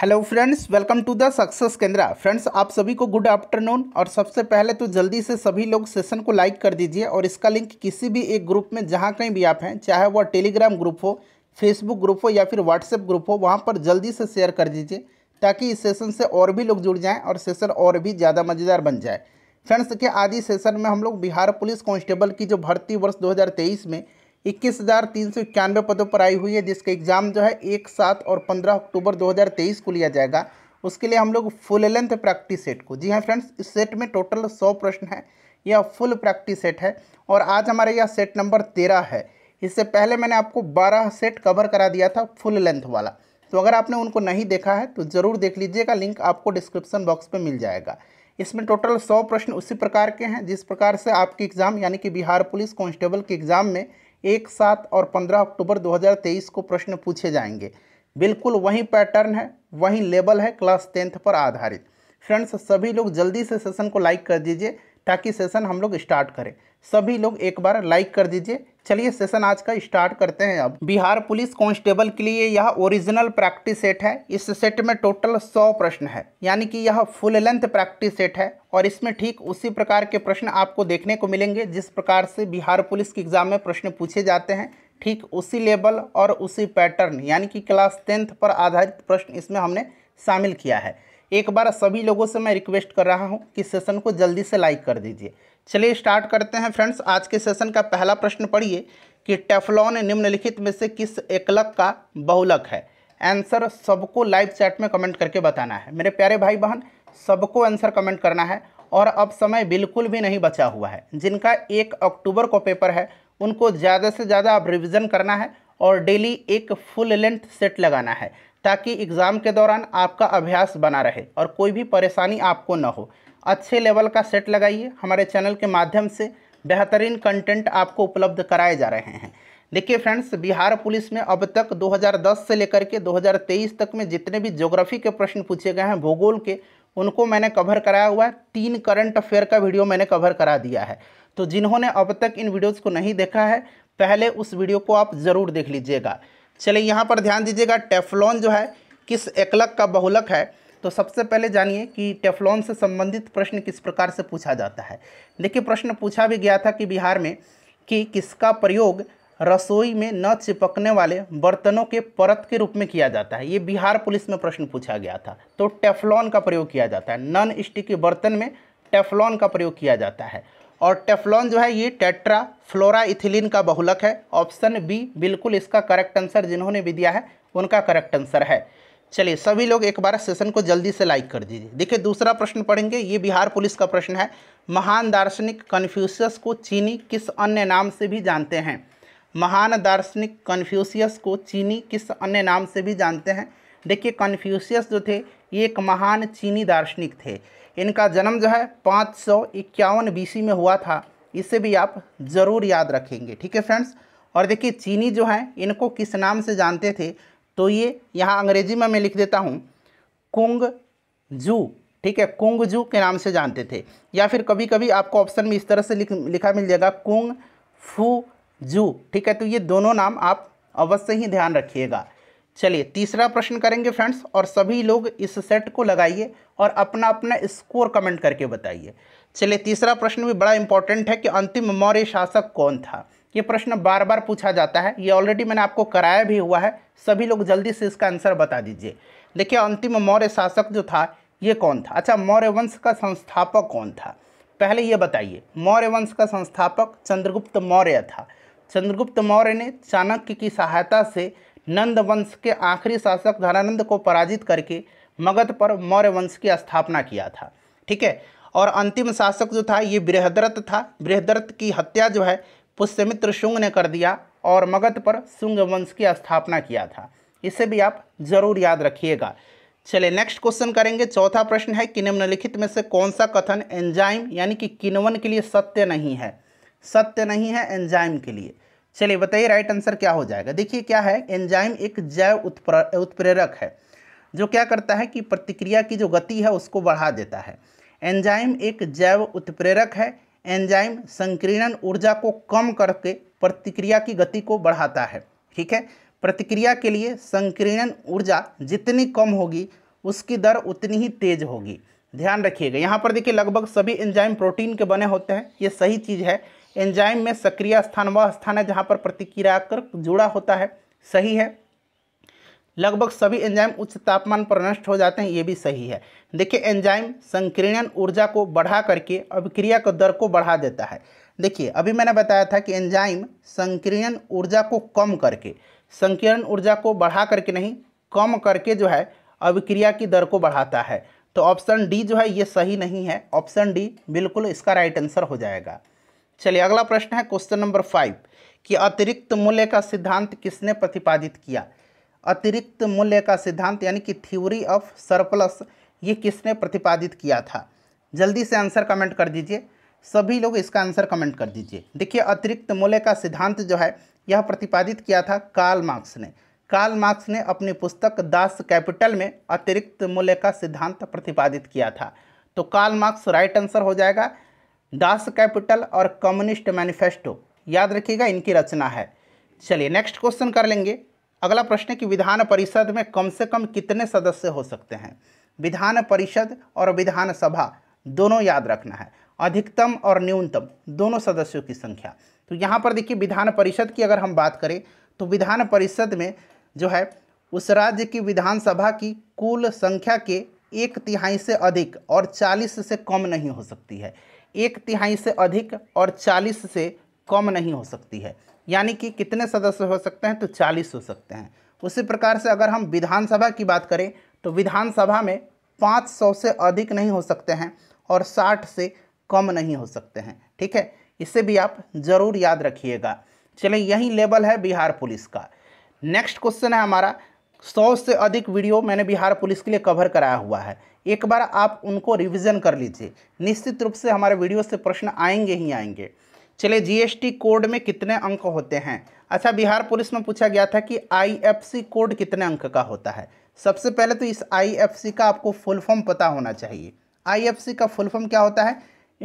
hello friends welcome to the success Kendra friends आप सभी को गुड आफ्टरनून और सबसे पहले तो जल्दी से सभी लोग सेशन को लाइक कर दीजिए और इसका लिंक किसी भी एक ग्रुप में जहाँ कहीं भी आप हैं चाहे वह टेलीग्राम ग्रुप हो फेसबुक ग्रुप हो या फिर व्हाट्सएप ग्रुप हो वहाँ पर जल्दी से शेयर कर दीजिए ताकि इस सेशन से और भी लोग जुड़ जाएँ और सेशन और भी ज़्यादा मज़ेदार बन जाए फ्रेंड्स के आदि सेशन में हम लोग बिहार पुलिस कॉन्स्टेबल की जो भर्ती वर्ष दो में इक्कीस हज़ार तीन सौ इक्यानवे पदों पर आई हुई है जिसका एग्ज़ाम जो है एक सात और पंद्रह अक्टूबर 2023 को लिया जाएगा उसके लिए हम लोग फुल लेंथ प्रैक्टिस सेट को जी हाँ फ्रेंड्स इस सेट में टोटल सौ प्रश्न है यह फुल प्रैक्टिस सेट है और आज हमारा यह सेट नंबर तेरह है इससे पहले मैंने आपको बारह सेट कवर करा दिया था फुल लेंथ वाला तो अगर आपने उनको नहीं देखा है तो ज़रूर देख लीजिएगा लिंक आपको डिस्क्रिप्सन बॉक्स पर मिल जाएगा इसमें टोटल सौ प्रश्न उसी प्रकार के हैं जिस प्रकार से आपके एग्ज़ाम यानी कि बिहार पुलिस कॉन्स्टेबल के एग्ज़ाम में एक सात और पंद्रह अक्टूबर 2023 को प्रश्न पूछे जाएंगे बिल्कुल वही पैटर्न है वही लेवल है क्लास टेंथ पर आधारित फ्रेंड्स सभी लोग जल्दी से सेशन को लाइक कर दीजिए ताकि सेशन हम लोग स्टार्ट करें सभी लोग एक बार लाइक कर दीजिए चलिए सेशन आज का स्टार्ट करते हैं अब बिहार पुलिस कांस्टेबल के लिए यह ओरिजिनल प्रैक्टिस सेट है इस सेट में टोटल सौ प्रश्न है यानी कि यह फुल लेंथ प्रैक्टिस सेट है और इसमें ठीक उसी प्रकार के प्रश्न आपको देखने को मिलेंगे जिस प्रकार से बिहार पुलिस के एग्जाम में प्रश्न पूछे जाते हैं ठीक उसी लेवल और उसी पैटर्न यानी कि क्लास टेंथ पर आधारित प्रश्न इसमें हमने शामिल किया है एक बार सभी लोगों से मैं रिक्वेस्ट कर रहा हूँ कि सेशन को जल्दी से लाइक कर दीजिए चलिए स्टार्ट करते हैं फ्रेंड्स आज के सेशन का पहला प्रश्न पढ़िए कि टेफलॉन निम्नलिखित में से किस एकलक का बहुलक है आंसर सबको लाइव चैट में कमेंट करके बताना है मेरे प्यारे भाई बहन सबको आंसर कमेंट करना है और अब समय बिल्कुल भी नहीं बचा हुआ है जिनका एक अक्टूबर को पेपर है उनको ज़्यादा से ज़्यादा अब रिविज़न करना है और डेली एक फुल लेंथ सेट लगाना है ताकि एग्ज़ाम के दौरान आपका अभ्यास बना रहे और कोई भी परेशानी आपको ना हो अच्छे लेवल का सेट लगाइए हमारे चैनल के माध्यम से बेहतरीन कंटेंट आपको उपलब्ध कराए जा रहे हैं देखिए फ्रेंड्स बिहार पुलिस में अब तक 2010 से लेकर के 2023 तक में जितने भी ज्योग्राफी के प्रश्न पूछे गए हैं भूगोल के उनको मैंने कवर कराया हुआ है तीन करंट अफेयर का वीडियो मैंने कवर करा दिया है तो जिन्होंने अब तक इन वीडियोज़ को नहीं देखा है पहले उस वीडियो को आप ज़रूर देख लीजिएगा चलिए यहाँ पर ध्यान दीजिएगा टेफलॉन जो है किस एकलक का बहुलक है तो सबसे पहले जानिए कि टेफलॉन से संबंधित प्रश्न किस प्रकार से पूछा जाता है देखिए प्रश्न पूछा भी गया था कि बिहार में कि किसका प्रयोग रसोई में न चिपकने वाले बर्तनों के परत के रूप में किया जाता है ये बिहार पुलिस में प्रश्न पूछा गया था तो टेफलॉन का प्रयोग किया जाता है नॉन स्टिक बर्तन में टेफलॉन का प्रयोग किया जाता है और टेफलॉन जो है ये टेट्रा फ्लोरा इथिलीन का बहुलक है ऑप्शन बी बिल्कुल इसका करेक्ट आंसर जिन्होंने भी दिया है उनका करेक्ट आंसर है चलिए सभी लोग एक बार सेशन को जल्दी से लाइक कर दीजिए देखिए दूसरा प्रश्न पढ़ेंगे ये बिहार पुलिस का प्रश्न है महान दार्शनिक कन्फ्यूशियस को चीनी किस अन्य नाम से भी जानते हैं महान दार्शनिक कन्फ्यूशियस को चीनी किस अन्य नाम से भी जानते हैं देखिए कन्फ्यूशियस जो थे ये एक महान चीनी दार्शनिक थे इनका जन्म जो है पाँच सौ इक्यावन बीसी में हुआ था इसे भी आप ज़रूर याद रखेंगे ठीक है फ्रेंड्स और देखिए चीनी जो हैं इनको किस नाम से जानते थे तो ये यहाँ अंग्रेजी में मैं लिख देता हूँ कुंग जू ठीक है कुंग जू के नाम से जानते थे या फिर कभी कभी आपको ऑप्शन में इस तरह से लिख लिखा मिल जाएगा कुंग फू जू ठीक है तो ये दोनों नाम आप अवश्य ही ध्यान रखिएगा चलिए तीसरा प्रश्न करेंगे फ्रेंड्स और सभी लोग इस सेट को लगाइए और अपना अपना स्कोर कमेंट करके बताइए चलिए तीसरा प्रश्न भी बड़ा इंपॉर्टेंट है कि अंतिम मौर्य शासक कौन था ये प्रश्न बार बार पूछा जाता है ये ऑलरेडी मैंने आपको कराया भी हुआ है सभी लोग जल्दी से इसका आंसर बता दीजिए देखिए अंतिम मौर्य शासक जो था ये कौन था अच्छा मौर्य वंश का संस्थापक कौन था पहले ये बताइए मौर्य वंश का संस्थापक चंद्रगुप्त मौर्य था चंद्रगुप्त मौर्य ने चाणक्य की सहायता से नंद वंश के आखिरी शासक धनानंद को पराजित करके मगध पर मौर्य वंश की स्थापना किया था ठीक है और अंतिम शासक जो था ये बृहद्रथ था बृहद्रथ की हत्या जो है पुष्यमित्र शुंग ने कर दिया और मगध पर शुंग वंश की स्थापना किया था इसे भी आप जरूर याद रखिएगा चलिए नेक्स्ट क्वेश्चन करेंगे चौथा प्रश्न है कि निम्नलिखित में से कौन सा कथन एंजाइम यानी कि किनवन के लिए सत्य नहीं है सत्य नहीं है एंजाइम के लिए चलिए बताइए राइट आंसर क्या हो जाएगा देखिए क्या है एंजाइम एक जैव उत्प्र उत्प्रेरक है जो क्या करता है कि प्रतिक्रिया की जो गति है उसको बढ़ा देता है एंजाइम एक जैव उत्प्रेरक है एंजाइम संकीर्णन ऊर्जा को कम करके प्रतिक्रिया की गति को बढ़ाता है ठीक है प्रतिक्रिया के लिए संकीर्णन ऊर्जा जितनी कम होगी उसकी दर उतनी ही तेज होगी ध्यान रखिएगा यहाँ पर देखिए लगभग सभी एंजाइम प्रोटीन के बने होते हैं ये सही चीज़ है एंजाइम में सक्रिय स्थान वह स्थान है जहाँ पर प्रतिक्रिया कर जुड़ा होता है सही है लगभग सभी एंजाइम उच्च तापमान पर नष्ट हो जाते हैं ये भी सही है देखिए एंजाइम संकीर्णन ऊर्जा को बढ़ा करके अभिक्रिया के दर को बढ़ा देता है देखिए अभी मैंने बताया था कि एंजाइम संकीर्णन ऊर्जा को कम करके संकीर्ण ऊर्जा को बढ़ा करके नहीं कम करके जो है अभिक्रिया की दर को बढ़ाता है तो ऑप्शन डी जो है ये सही नहीं है ऑप्शन डी बिल्कुल इसका राइट आंसर हो जाएगा चलिए अगला प्रश्न है क्वेश्चन नंबर फाइव कि अतिरिक्त मूल्य का सिद्धांत किसने प्रतिपादित किया अतिरिक्त मूल्य का सिद्धांत यानी कि थ्योरी ऑफ सरप्लस ये किसने प्रतिपादित किया था जल्दी से आंसर कमेंट कर दीजिए सभी लोग इसका आंसर कमेंट कर दीजिए देखिए अतिरिक्त मूल्य का सिद्धांत जो है यह प्रतिपादित किया था कार्ल मार्क्स ने कार्ल मार्क्स ने अपनी पुस्तक दास कैपिटल में अतिरिक्त मूल्य का सिद्धांत प्रतिपादित किया था तो कार्ल मार्क्स राइट आंसर हो जाएगा दास कैपिटल और कम्युनिस्ट मैनिफेस्टो याद रखिएगा इनकी रचना है चलिए नेक्स्ट क्वेश्चन कर लेंगे अगला प्रश्न है कि विधान परिषद में कम से कम कितने सदस्य हो सकते हैं विधान परिषद और विधानसभा दोनों याद रखना है अधिकतम और न्यूनतम दोनों सदस्यों की संख्या तो यहाँ पर देखिए विधान परिषद की अगर हम बात करें तो विधान परिषद में जो है उस राज्य की विधानसभा की कुल संख्या के एक तिहाई से अधिक और चालीस से कम नहीं हो सकती है एक तिहाई से अधिक और चालीस से कम नहीं हो सकती है यानी कि कितने सदस्य हो सकते हैं तो चालीस हो सकते हैं उसी प्रकार से अगर हम विधानसभा की बात करें तो विधानसभा में पाँच सौ से अधिक नहीं हो सकते हैं और साठ से कम नहीं हो सकते हैं ठीक है इसे भी आप ज़रूर याद रखिएगा चलिए यही लेवल है बिहार पुलिस का नेक्स्ट क्वेश्चन है हमारा सौ से अधिक वीडियो मैंने बिहार पुलिस के लिए कवर कराया हुआ है एक बार आप उनको रिविज़न कर लीजिए निश्चित रूप से हमारे वीडियो से प्रश्न आएंगे ही आएंगे चलिए जीएसटी कोड में कितने अंक होते हैं अच्छा बिहार पुलिस में पूछा गया था कि आईएफसी कोड कितने अंक का होता है सबसे पहले तो इस आईएफसी का आपको फुल फॉर्म पता होना चाहिए आईएफसी का फुल फॉर्म क्या होता है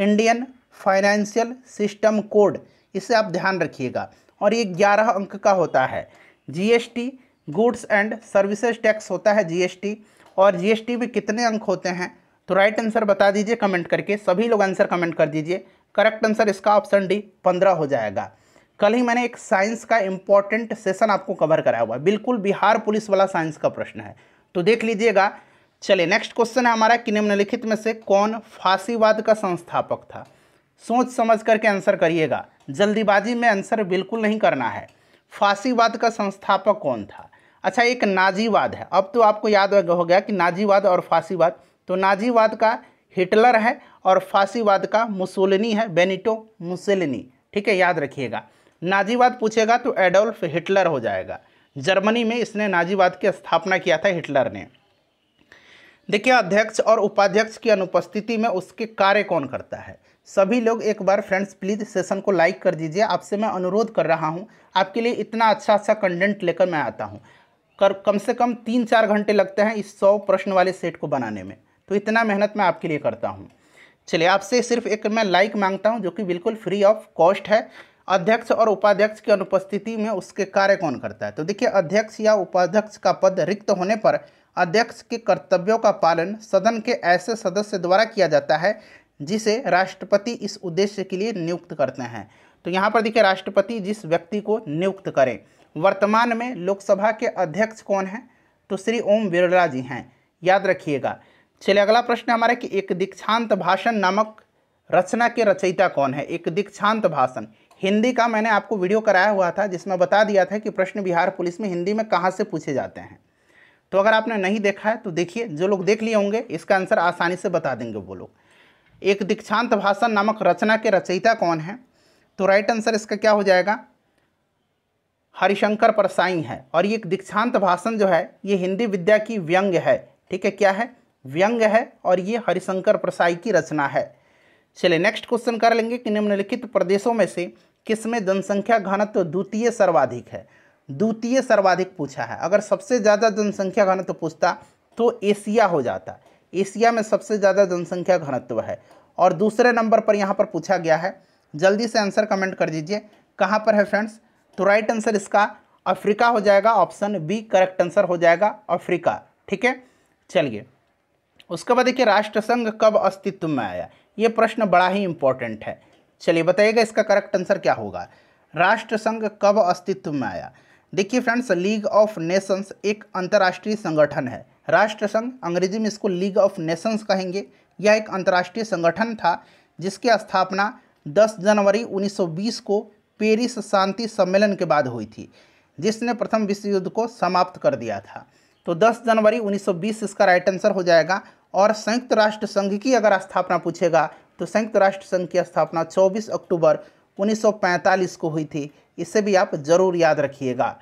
इंडियन फाइनेंशियल सिस्टम कोड इसे आप ध्यान रखिएगा और ये ग्यारह अंक का होता है जी गुड्स एंड सर्विसेज टैक्स होता है जी और जी में कितने अंक होते हैं तो राइट आंसर बता दीजिए कमेंट करके सभी लोग आंसर कमेंट कर दीजिए करेक्ट आंसर इसका ऑप्शन डी पंद्रह हो जाएगा कल ही मैंने एक साइंस का इम्पॉर्टेंट सेशन आपको कवर कराया हुआ है बिल्कुल बिहार पुलिस वाला साइंस का प्रश्न है तो देख लीजिएगा चलिए नेक्स्ट क्वेश्चन है हमारा कि निम्नलिखित में से कौन फांसीवाद का संस्थापक था सोच समझ करके आंसर करिएगा जल्दीबाजी में आंसर बिल्कुल नहीं करना है फांसीवाद का संस्थापक कौन था अच्छा एक नाजीवाद है अब तो आपको याद हो गया कि नाजीवाद और फांसीवाद तो नाजीवाद का हिटलर है और फांसीवाद का मुसोलिनी है बेनिटो मुसोलिनी ठीक है याद रखिएगा नाजीवाद पूछेगा तो एडोल्फ हिटलर हो जाएगा जर्मनी में इसने नाजीवाद की स्थापना किया था हिटलर ने देखिए अध्यक्ष और उपाध्यक्ष की अनुपस्थिति में उसके कार्य कौन करता है सभी लोग एक बार फ्रेंड्स प्लीज़ सेशन को लाइक कर दीजिए आपसे मैं अनुरोध कर रहा हूँ आपके लिए इतना अच्छा अच्छा कंटेंट लेकर मैं आता हूँ कर कम से कम तीन चार घंटे लगते हैं इस सौ प्रश्न वाले सेट को बनाने में तो इतना मेहनत मैं आपके लिए करता हूँ चलिए आपसे सिर्फ एक मैं लाइक मांगता हूँ जो कि बिल्कुल फ्री ऑफ कॉस्ट है अध्यक्ष और उपाध्यक्ष की अनुपस्थिति में उसके कार्य कौन करता है तो देखिए अध्यक्ष या उपाध्यक्ष का पद रिक्त होने पर अध्यक्ष के कर्तव्यों का पालन सदन के ऐसे सदस्य द्वारा किया जाता है जिसे राष्ट्रपति इस उद्देश्य के लिए नियुक्त करते हैं तो यहाँ पर देखिए राष्ट्रपति जिस व्यक्ति को नियुक्त करें वर्तमान में लोकसभा के अध्यक्ष कौन हैं तो श्री ओम बिरला जी हैं याद रखिएगा चलिए अगला प्रश्न हमारा कि एक दीक्षांत भाषण नामक रचना के रचयिता कौन है एक दीक्षांत भाषण हिंदी का मैंने आपको वीडियो कराया हुआ था जिसमें बता दिया था कि प्रश्न बिहार पुलिस में हिंदी में कहाँ से पूछे जाते हैं तो अगर आपने नहीं देखा है तो देखिए जो लोग देख लिए होंगे इसका आंसर आसानी से बता देंगे वो लोग एक दीक्षांत भाषण नामक रचना के रचयिता कौन है तो राइट आंसर इसका क्या हो जाएगा हरिशंकर परसाई है और ये एक दीक्षांत भाषण जो है ये हिंदी विद्या की व्यंग्य है ठीक है क्या है व्यंग है और ये हरिशंकर प्रसाई की रचना है चलिए नेक्स्ट क्वेश्चन कर लेंगे कि निम्नलिखित प्रदेशों में से किस में जनसंख्या घनत्व द्वितीय सर्वाधिक है द्वितीय सर्वाधिक पूछा है अगर सबसे ज़्यादा जनसंख्या घनत्व पूछता तो एशिया हो जाता एशिया में सबसे ज़्यादा जनसंख्या घनत्व है और दूसरे नंबर पर यहाँ पर पूछा गया है जल्दी से आंसर कमेंट कर दीजिए कहाँ पर है फ्रेंड्स तो राइट आंसर इसका अफ्रीका हो जाएगा ऑप्शन बी करेक्ट आंसर हो जाएगा अफ्रीका ठीक है चलिए उसके बाद देखिए राष्ट्रसंघ कब अस्तित्व में आया ये प्रश्न बड़ा ही इंपॉर्टेंट है चलिए बताइएगा इसका करेक्ट आंसर क्या होगा राष्ट्रसंघ कब अस्तित्व में आया देखिए फ्रेंड्स लीग ऑफ नेशंस एक अंतर्राष्ट्रीय संगठन है राष्ट्रसंघ अंग्रेजी में इसको लीग ऑफ नेशंस कहेंगे यह एक अंतर्राष्ट्रीय संगठन था जिसकी स्थापना 10 जनवरी 1920 को पेरिस शांति सम्मेलन के बाद हुई थी जिसने प्रथम विश्व युद्ध को समाप्त कर दिया था तो 10 जनवरी 1920 इसका राइट आंसर हो जाएगा और संयुक्त राष्ट्र संघ की अगर स्थापना पूछेगा तो संयुक्त राष्ट्र संघ की स्थापना 24 अक्टूबर 1945 को हुई थी इसे भी आप जरूर याद रखिएगा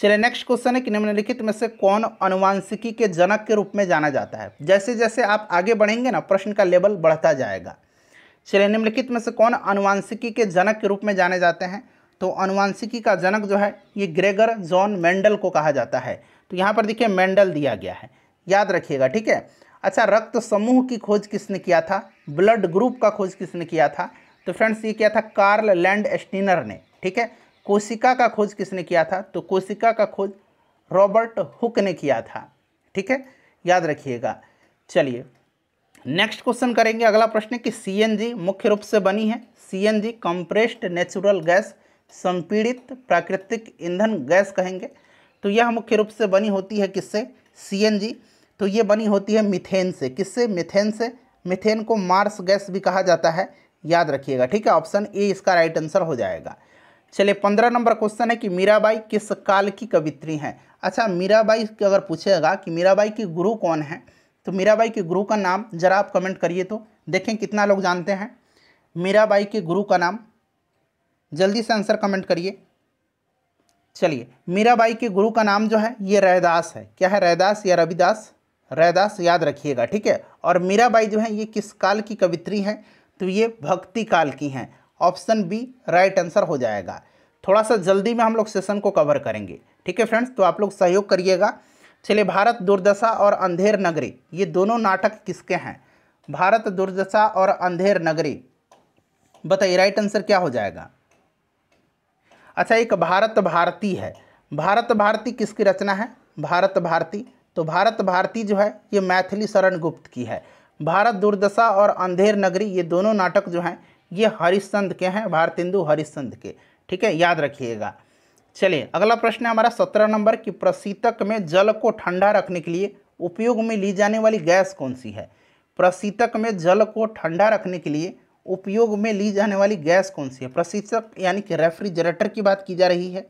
चलिए नेक्स्ट क्वेश्चन है कि निम्नलिखित में से कौन अनुवांशिकी के जनक के रूप में जाना जाता है जैसे जैसे आप आगे बढ़ेंगे ना प्रश्न का लेवल बढ़ता जाएगा चलिए निम्नलिखित में से कौन अनुवांशिकी के जनक के रूप में जाने जाते हैं तो अनुवांशिकी का जनक जो है ये ग्रेगर जॉन मेंडल को कहा जाता है तो यहाँ पर देखिए मेंडल दिया गया है याद रखिएगा ठीक है अच्छा रक्त समूह की खोज किसने किया था ब्लड ग्रुप का खोज किसने किया था तो फ्रेंड्स ये किया था कार्ल लैंड एस्टिनर ने ठीक है कोशिका का खोज किसने किया था तो कोशिका का खोज रॉबर्ट हुक ने किया था ठीक है याद रखिएगा चलिए नेक्स्ट क्वेश्चन करेंगे अगला प्रश्न है कि सी मुख्य रूप से बनी है सीएनजी कंप्रेस्ड नेचुरल गैस संपीड़ित प्राकृतिक ईंधन गैस कहेंगे तो यह मुख्य रूप से बनी होती है किससे सी तो ये बनी होती है मिथेन से किससे मिथेन से मिथेन को मार्स गैस भी कहा जाता है याद रखिएगा ठीक है ऑप्शन ए इसका राइट आंसर हो जाएगा चलिए पंद्रह नंबर क्वेश्चन है कि मीराबाई किस काल की कवित्री हैं अच्छा मीराबाई अगर पूछेगा कि मीराबाई के गुरु कौन हैं तो मीराबाई के गुरु का नाम जरा आप कमेंट करिए तो देखें कितना लोग जानते हैं मीराबाई के गुरु का नाम जल्दी से आंसर कमेंट करिए चलिए बाई के गुरु का नाम जो है ये रैदास है क्या है रैदास या रविदास रैदास याद रखिएगा ठीक है और बाई जो है ये किस काल की कवित्री हैं तो ये भक्ति काल की हैं ऑप्शन बी राइट आंसर हो जाएगा थोड़ा सा जल्दी में हम लोग सेशन को कवर करेंगे ठीक है फ्रेंड्स तो आप लोग सहयोग करिएगा चलिए भारत दुर्दशा और अंधेर नगरी ये दोनों नाटक किसके हैं भारत दुर्दशा और अंधेर नगरी बताइए राइट आंसर क्या हो जाएगा अच्छा एक भारत भारती है भारत भारती किसकी रचना है भारत भारती तो भारत भारती जो है ये मैथिली शरण गुप्त की है भारत दुर्दशा और अंधेर नगरी ये दोनों नाटक जो हैं ये हरिश्चंद के हैं भारतेंदु हरिश्चंद के ठीक है याद रखिएगा चलिए अगला प्रश्न है हमारा सत्रह नंबर कि प्रसीतक में जल को ठंडा रखने के लिए उपयोग में ली जाने वाली गैस कौन सी है प्रसीतक में जल को ठंडा रखने के लिए उपयोग में ली जाने वाली गैस कौन सी है प्रशिक्षक यानी कि रेफ्रिजरेटर की बात की जा रही है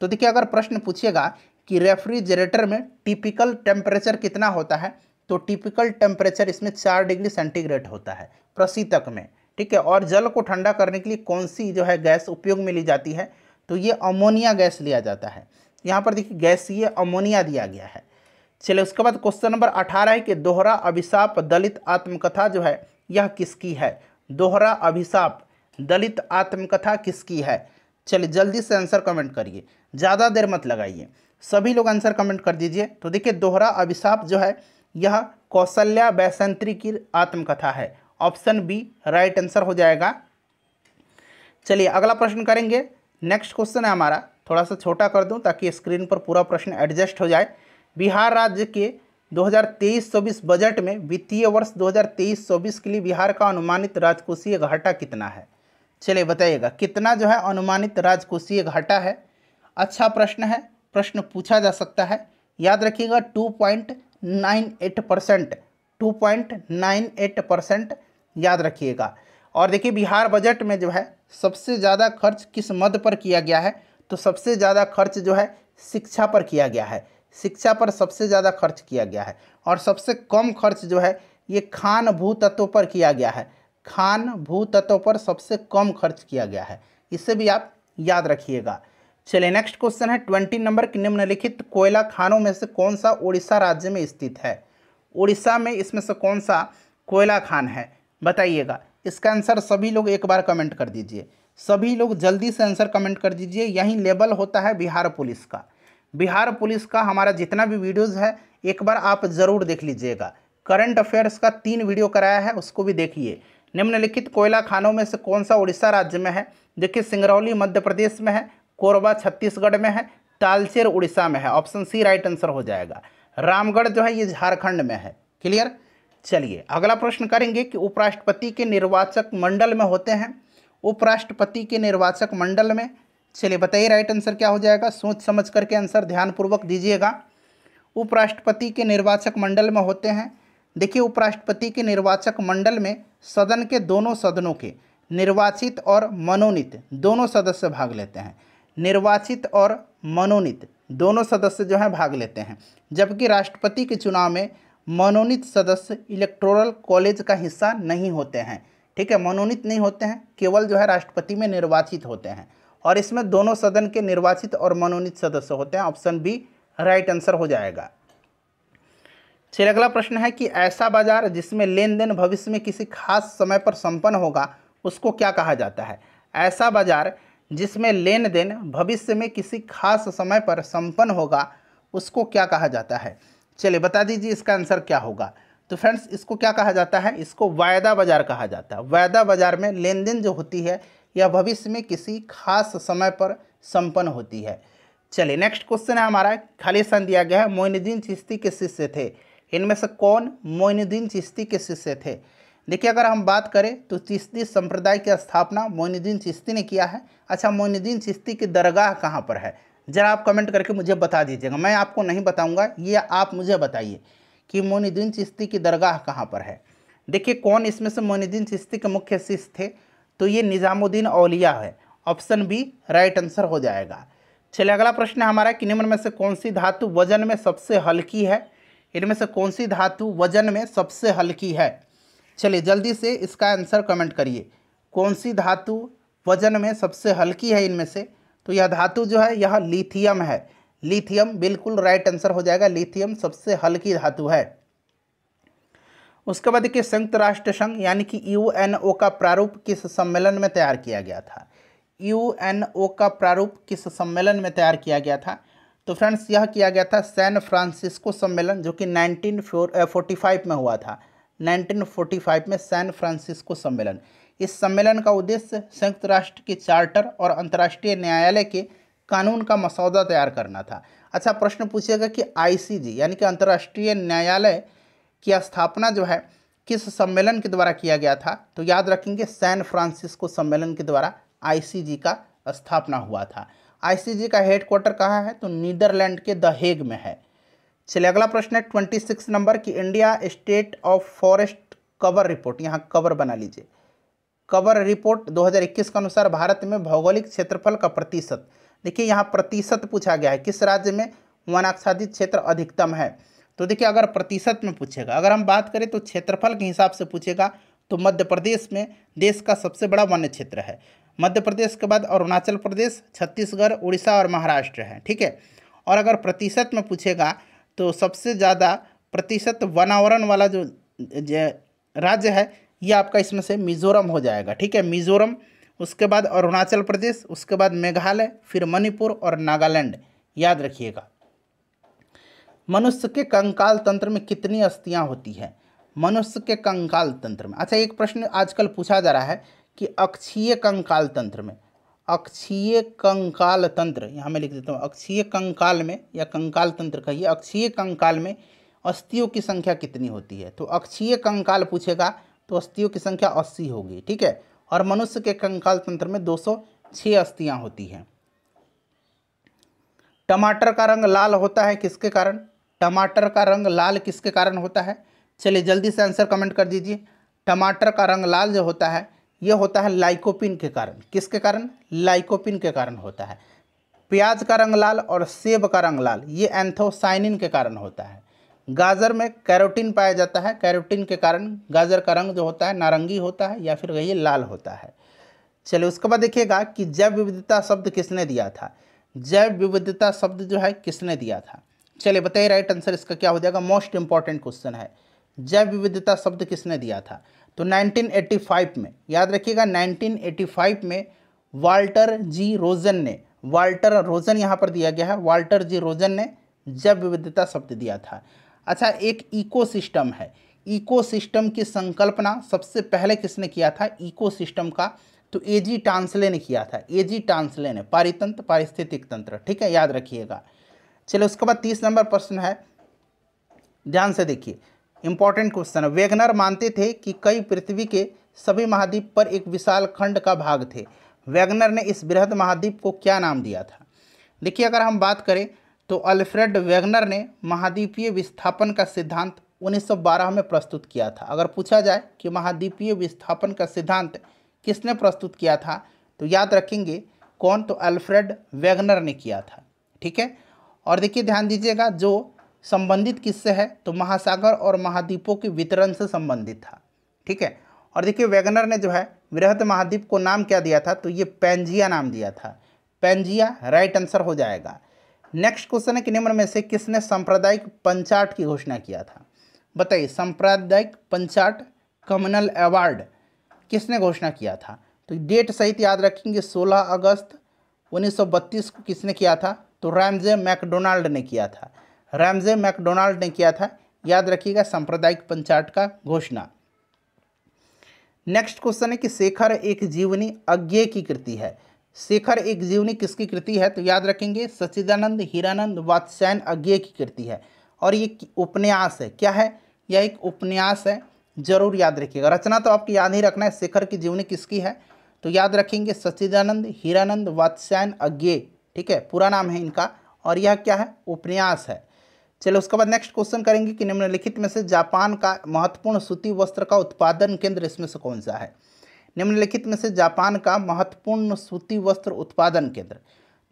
तो देखिए अगर प्रश्न पूछेगा कि रेफ्रिजरेटर में टिपिकल टेम्परेचर कितना होता है तो टिपिकल टेम्परेचर इसमें चार डिग्री सेंटीग्रेड होता है प्रशीतक में ठीक है और जल को ठंडा करने के लिए कौन सी जो है गैस उपयोग में ली जाती है तो ये अमोनिया गैस लिया जाता है यहाँ पर देखिए गैस ये अमोनिया दिया गया है चलिए उसके बाद क्वेश्चन नंबर अठारह है कि दोहरा अभिशाप दलित आत्मकथा जो है यह किसकी है दोहरा अभिशाप दलित आत्मकथा किसकी है चलिए जल्दी से आंसर कमेंट करिए ज़्यादा देर मत लगाइए सभी लोग आंसर कमेंट कर दीजिए तो देखिए दोहरा अभिशाप जो है यह कौशल्या बैसंत्री की आत्मकथा है ऑप्शन बी राइट आंसर हो जाएगा चलिए अगला प्रश्न करेंगे नेक्स्ट क्वेश्चन है हमारा थोड़ा सा छोटा कर दूं ताकि स्क्रीन पर पूरा प्रश्न एडजस्ट हो जाए बिहार राज्य के 2023-24 बजट में वित्तीय वर्ष 2023-24 के लिए बिहार का अनुमानित राजकोषीय घाटा कितना है चलिए बताइएगा कितना जो है अनुमानित राजकोषीय घाटा है अच्छा प्रश्न है प्रश्न पूछा जा सकता है याद रखिएगा 2.98 परसेंट 2.98 परसेंट याद रखिएगा और देखिए बिहार बजट में जो है सबसे ज़्यादा खर्च किस मद पर किया गया है तो सबसे ज़्यादा खर्च जो है शिक्षा पर किया गया है शिक्षा पर सबसे ज़्यादा खर्च किया गया है और सबसे कम खर्च जो है ये खान भू तत्वों पर किया गया है खान भू तत्वों पर सबसे कम खर्च किया गया है इसे भी आप याद रखिएगा चलिए नेक्स्ट क्वेश्चन है ट्वेंटी नंबर की निम्नलिखित कोयला खानों में से कौन सा उड़ीसा राज्य में स्थित है उड़ीसा में इसमें से कौन सा कोयला खान है बताइएगा इसका आंसर सभी लोग एक बार कमेंट कर दीजिए सभी लोग जल्दी से आंसर कमेंट कर दीजिए यही लेबल होता है बिहार पुलिस का बिहार पुलिस का हमारा जितना भी वीडियोज़ है एक बार आप ज़रूर देख लीजिएगा करंट अफेयर्स का तीन वीडियो कराया है उसको भी देखिए निम्नलिखित कोयला खानों में से कौन सा उड़ीसा राज्य में है देखिए सिंगरौली मध्य प्रदेश में है कोरबा छत्तीसगढ़ में है तालचेर उड़ीसा में है ऑप्शन सी राइट आंसर हो जाएगा रामगढ़ जो है ये झारखंड में है क्लियर चलिए अगला प्रश्न करेंगे कि उपराष्ट्रपति के निर्वाचक मंडल में होते हैं उपराष्ट्रपति के निर्वाचक मंडल में चलिए बताइए राइट आंसर क्या हो जाएगा सोच समझ करके आंसर ध्यानपूर्वक दीजिएगा उपराष्ट्रपति के निर्वाचक मंडल में होते हैं देखिए उपराष्ट्रपति के निर्वाचक मंडल में सदन के दोनों सदनों के निर्वाचित और मनोनीत दोनों सदस्य भाग लेते हैं निर्वाचित और मनोनीत दोनों सदस्य जो हैं भाग लेते हैं जबकि राष्ट्रपति के चुनाव में मनोनीत सदस्य इलेक्ट्रोरल कॉलेज का हिस्सा नहीं होते हैं ठीक है मनोनीत नहीं होते हैं केवल जो है राष्ट्रपति में निर्वाचित होते हैं और इसमें दोनों सदन के निर्वाचित और मनोनीत सदस्य होते हैं ऑप्शन बी राइट आंसर हो जाएगा फिर अगला प्रश्न है कि ऐसा बाजार जिसमें लेन देन भविष्य में किसी खास समय पर संपन्न होगा उसको क्या कहा जाता है ऐसा बाजार जिसमें लेन देन भविष्य में किसी खास समय पर संपन्न होगा उसको क्या कहा जाता है चलिए बता दीजिए इसका आंसर क्या होगा तो फ्रेंड्स इसको क्या कहा जाता है इसको वायदा बाज़ार कहा जाता है वायदा बाज़ार में लेन देन जो होती है या भविष्य में किसी खास समय पर संपन्न होती है चलिए नेक्स्ट क्वेश्चन है हमारा खाली स्थान दिया गया है मोइनुद्दीन चिश्ती के शिष्य थे इनमें से कौन मोइनुद्दीन चिश्ती के शिष्य थे देखिए अगर हम बात करें तो चिश्ती संप्रदाय की स्थापना मोइनुद्दीन चिश्ती ने किया है अच्छा मोइनुद्दीन चिश्ती की दरगाह कहाँ पर है ज़रा आप कमेंट करके मुझे बता दीजिएगा मैं आपको नहीं बताऊँगा ये आप मुझे बताइए कि मोइनुद्दीन चिश्ती की दरगाह कहाँ पर है देखिए कौन इसमें से मोइनुद्दीन चिश्ती के मुख्य शिष्य थे तो ये निज़ामुद्दीन अलिया है ऑप्शन बी राइट आंसर हो जाएगा चलिए अगला प्रश्न है हमारा कि निम्न में से कौन सी धातु वजन में सबसे हल्की है इनमें से कौन सी धातु वजन में सबसे हल्की है चलिए जल्दी से इसका आंसर कमेंट करिए कौन सी धातु वजन में सबसे हल्की है इनमें से तो यह धातु जो है यह लिथियम है लिथियम बिल्कुल राइट आंसर हो जाएगा लिथियम सबसे हल्की धातु है उसके बाद देखिए संयुक्त राष्ट्र संघ यानी कि यूएनओ का प्रारूप किस सम्मेलन में तैयार किया गया था यूएनओ का प्रारूप किस सम्मेलन में तैयार किया गया था तो फ्रेंड्स यह किया गया था सैन फ्रांसिस्को सम्मेलन जो कि 1945 में हुआ था 1945 में सैन फ्रांसिस्को सम्मेलन इस सम्मेलन का उद्देश्य संयुक्त राष्ट्र के चार्टर और अंतर्राष्ट्रीय न्यायालय के कानून का मसौदा तैयार करना था अच्छा प्रश्न पूछिएगा कि आईसीजी यानी कि अंतर्राष्ट्रीय न्यायालय की स्थापना जो है किस सम्मेलन के द्वारा किया गया था तो याद रखेंगे सैन फ्रांसिस्को सम्मेलन के द्वारा आईसीजी का स्थापना हुआ था आईसीजी का हेडक्वार्टर कहाँ है तो नीदरलैंड के दहेग में है चलिए अगला प्रश्न है ट्वेंटी सिक्स नंबर की India state of forest cover report यहाँ कवर बना लीजिए कवर रिपोर्ट 2021 के अनुसार भारत में भौगोलिक क्षेत्रफल का प्रतिशत देखिए यहाँ प्रतिशत पूछा गया है किस राज्य में वनाक्षादित क्षेत्र अधिकतम है तो देखिए अगर प्रतिशत में पूछेगा अगर हम बात करें तो क्षेत्रफल के हिसाब से पूछेगा तो मध्य प्रदेश में देश का सबसे बड़ा वन्य क्षेत्र है मध्य प्रदेश के बाद अरुणाचल प्रदेश छत्तीसगढ़ उड़ीसा और महाराष्ट्र है ठीक है और अगर प्रतिशत में पूछेगा तो सबसे ज़्यादा प्रतिशत वनावरण वाला जो राज्य है ये आपका इसमें से मिजोरम हो जाएगा ठीक है मिजोरम उसके बाद अरुणाचल प्रदेश उसके बाद मेघालय फिर मणिपुर और नागालैंड याद रखिएगा मनुष्य के कंकाल तंत्र में कितनी अस्थियाँ होती हैं मनुष्य के कंकाल तंत्र में अच्छा एक प्रश्न आजकल पूछा जा रहा है कि अक्षीय कंकाल तंत्र में अक्षीय कंकाल तंत्र यहाँ मैं लिख देता हूँ अक्षीय कंकाल में या कंकाल तंत्र कहिए अक्षीय कंकाल में अस्थियों की संख्या कितनी होती है तो अक्षीय कंकाल पूछेगा तो अस्थियों की संख्या अस्सी होगी ठीक है और मनुष्य के कंकाल तंत्र में दो सौ छः अस्थियाँ होती हैं टमाटर का रंग लाल होता है किसके कारण टमाटर का रंग लाल किसके कारण होता है चलिए जल्दी से आंसर कमेंट कर दीजिए टमाटर का रंग लाल जो होता है ये होता है लाइकोपिन के कारण किसके कारण लाइकोपिन के कारण होता है प्याज का रंग लाल और सेब का रंग लाल ये एंथोसाइनिन के कारण होता है गाजर में कैरोटीन पाया जाता है कैरोटीन के कारण गाजर का रंग जो होता है नारंगी होता है या फिर ये लाल होता है चलिए उसके बाद देखिएगा कि जैव विविधता शब्द किसने दिया था जैव विविधता शब्द जो है किसने दिया था चलिए बताइए राइट आंसर इसका क्या हो जाएगा मोस्ट इंपॉर्टेंट क्वेश्चन है जैव विविधता शब्द किसने दिया था तो 1985 में याद रखिएगा 1985 में वाल्टर जी रोजन ने वाल्टर रोजन यहाँ पर दिया गया है वाल्टर जी रोजन ने जैव विविधता शब्द दिया था अच्छा एक इकोसिस्टम है इकोसिस्टम की संकल्पना सबसे पहले किसने किया था इकोसिस्टम का तो ए जी टांसले ने किया था ए जी टांसले ने पारितंत्र पारिस्थितिक तंत्र ठीक है याद रखिएगा चलिए उसके बाद तीस नंबर प्रश्न है ध्यान से देखिए इंपॉर्टेंट क्वेश्चन है वेगनर मानते थे कि कई पृथ्वी के सभी महाद्वीप पर एक विशाल खंड का भाग थे वेगनर ने इस बृहद महाद्वीप को क्या नाम दिया था देखिए अगर हम बात करें तो अल्फ्रेड वेगनर ने महाद्वीपीय विस्थापन का सिद्धांत 1912 में प्रस्तुत किया था अगर पूछा जाए कि महाद्वीपीय विस्थापन का सिद्धांत किसने प्रस्तुत किया था तो याद रखेंगे कौन तो अल्फ्रेड वैगनर ने किया था ठीक है और देखिए ध्यान दीजिएगा जो संबंधित किससे है तो महासागर और महाद्वीपों के वितरण से संबंधित था ठीक है और देखिए वैगनर ने जो है वृहद महाद्वीप को नाम क्या दिया था तो ये पेंजिया नाम दिया था पेंजिया राइट आंसर हो जाएगा नेक्स्ट क्वेश्चन है कि निम्न में से किसने सांप्रदायिक पंचाट की घोषणा किया था बताइए सांप्रदायिक पंचाट कम्युनल अवार्ड किसने घोषणा किया था तो डेट सहित याद रखेंगे 16 अगस्त 1932 को किसने किया था तो रैमजे मैकडोनाल्ड ने किया था रैमजे मैकडोनाल्ड ने किया था याद रखिएगा सांप्रदायिक पंचायत का घोषणा नेक्स्ट क्वेश्चन है कि शेखर एक जीवनी अज्ञे की कृति है शेखर एक जीवनी किसकी कृति है तो याद रखेंगे सचिदानंद हीरानंद वात्सैन अज्ञे की कृति है और ये उपन्यास है क्या है यह एक उपन्यास है जरूर याद रखिएगा रचना तो आपको याद ही रखना है शेखर की जीवनी किसकी है तो याद रखेंगे सचिदानंद हीरानंद वात्स्यायन अज्ञे ठीक है पूरा नाम है इनका और यह क्या है उपन्यास है चलो उसके बाद नेक्स्ट क्वेश्चन करेंगे कि निम्नलिखित में से जापान का महत्वपूर्ण सूती वस्त्र का उत्पादन केंद्र इसमें से कौन सा है निम्नलिखित में से जापान का महत्वपूर्ण सूती वस्त्र उत्पादन केंद्र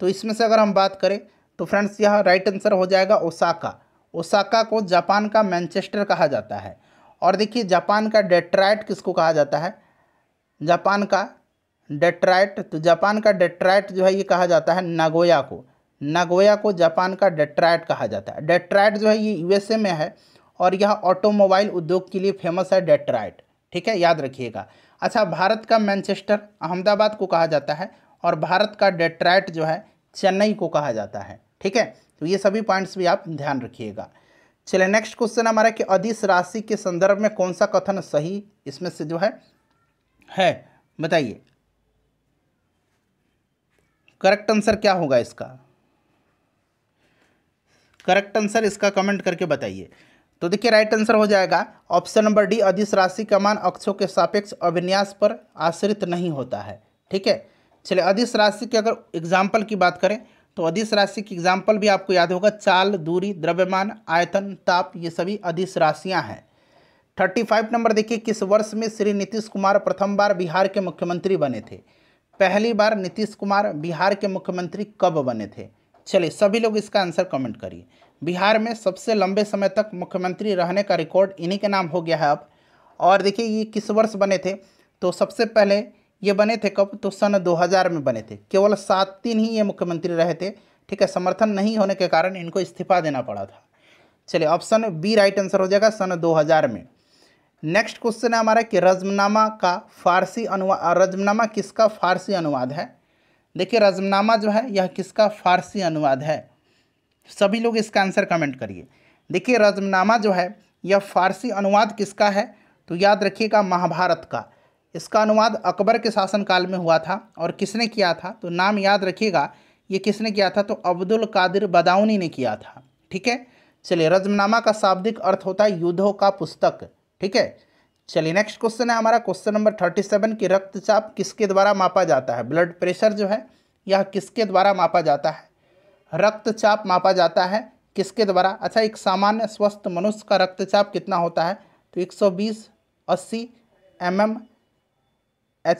तो इसमें से अगर हम बात करें तो फ्रेंड्स यह राइट आंसर हो जाएगा ओसाका ओसाका को जापान का मैनचेस्टर कहा जाता है और देखिए जापान का डेट्राइट किसको कहा जाता है जापान का डेट्राइट तो जापान का डेट्राइट जो है ये कहा जाता है नागोया को नागोया को जापान का डेट्राइट कहा जाता है डेट्राइट जो है ये यूएसए में है और यह ऑटोमोबाइल उद्योग के लिए फेमस है डेट्राइट ठीक है याद रखिएगा अच्छा भारत का मैनचेस्टर अहमदाबाद को कहा जाता है और भारत का डेट्राइट जो है चेन्नई को कहा जाता है ठीक है तो ये सभी पॉइंट्स भी आप ध्यान रखिएगा चलिए नेक्स्ट क्वेश्चन हमारा कि अधिस राशि के संदर्भ में कौन सा कथन सही इसमें से जो है है बताइए करेक्ट आंसर क्या होगा इसका करेक्ट आंसर इसका कमेंट करके बताइए तो देखिए राइट आंसर हो जाएगा ऑप्शन नंबर डी अधिस राशि का मान अक्षों के सापेक्ष अविन्यास पर आश्रित नहीं होता है ठीक है चलिए अधिस राशि की अगर एग्जाम्पल की बात करें तो अधिस राशि की एग्जाम्पल भी आपको याद होगा चाल दूरी द्रव्यमान आयतन ताप ये सभी अधिस राशियाँ हैं थर्टी फाइव नंबर देखिए किस वर्ष में श्री नीतीश कुमार प्रथम बार बिहार के मुख्यमंत्री बने थे पहली बार नीतीश कुमार बिहार के मुख्यमंत्री कब बने थे चलिए सभी लोग इसका आंसर कमेंट करिए बिहार में सबसे लंबे समय तक मुख्यमंत्री रहने का रिकॉर्ड इन्हीं के नाम हो गया है अब और देखिए ये किस वर्ष बने थे तो सबसे पहले ये बने थे कब तो सन 2000 में बने थे केवल सात दिन ही ये मुख्यमंत्री रहे थे ठीक है समर्थन नहीं होने के कारण इनको इस्तीफा देना पड़ा था चलिए ऑप्शन बी राइट आंसर हो जाएगा सन 2000 में नेक्स्ट क्वेश्चन है हमारा कि रजमनामा का फारसी अनुवाद रजमनामा किसका फारसी अनुवाद है देखिए रजमनामा जो है यह किसका फारसी अनुवाद है सभी लोग इसका आंसर कमेंट करिए देखिए रजमनामा जो है यह फारसी अनुवाद किसका है तो याद रखिएगा महाभारत का इसका अनुवाद अकबर के शासनकाल में हुआ था और किसने किया था तो नाम याद रखिएगा ये किसने किया था तो अब्दुल कादिर बदाउनी ने किया था ठीक है चलिए रजमनामा का शाब्दिक अर्थ होता है युद्धों का पुस्तक ठीक है चलिए नेक्स्ट क्वेश्चन है हमारा क्वेश्चन नंबर थर्टी सेवन कि रक्तचाप किसके द्वारा मापा जाता है ब्लड प्रेशर जो है यह किसके द्वारा मापा जाता है रक्तचाप मापा जाता है किसके द्वारा अच्छा एक सामान्य स्वस्थ मनुष्य का रक्तचाप कितना होता है तो बीस अस्सी एम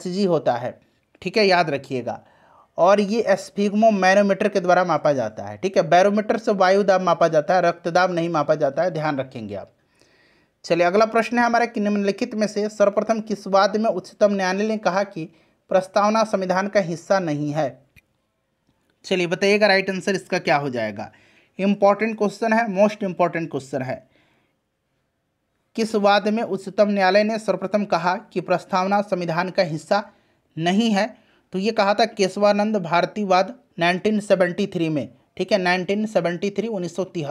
जी होता है ठीक है याद रखिएगा और ये एसफिगमो मैनोमीटर के द्वारा मापा जाता है ठीक है बैरोमीटर से वायु दाब मापा जाता है रक्तदाब नहीं मापा जाता है ध्यान रखेंगे आप चलिए अगला प्रश्न है हमारा कि निम्नलिखित में से सर्वप्रथम किस वाद में उच्चतम न्यायालय ने कहा कि प्रस्तावना संविधान का हिस्सा नहीं है चलिए बताइएगा राइट आंसर इसका क्या हो जाएगा इम्पॉर्टेंट क्वेश्चन है मोस्ट इम्पॉर्टेंट क्वेश्चन है किस वाद में उच्चतम न्यायालय ने सर्वप्रथम कहा कि प्रस्तावना संविधान का हिस्सा नहीं है तो ये कहा था केशवानंद भारतीवाद नाइनटीन में ठीक है नाइनटीन सेवेंटी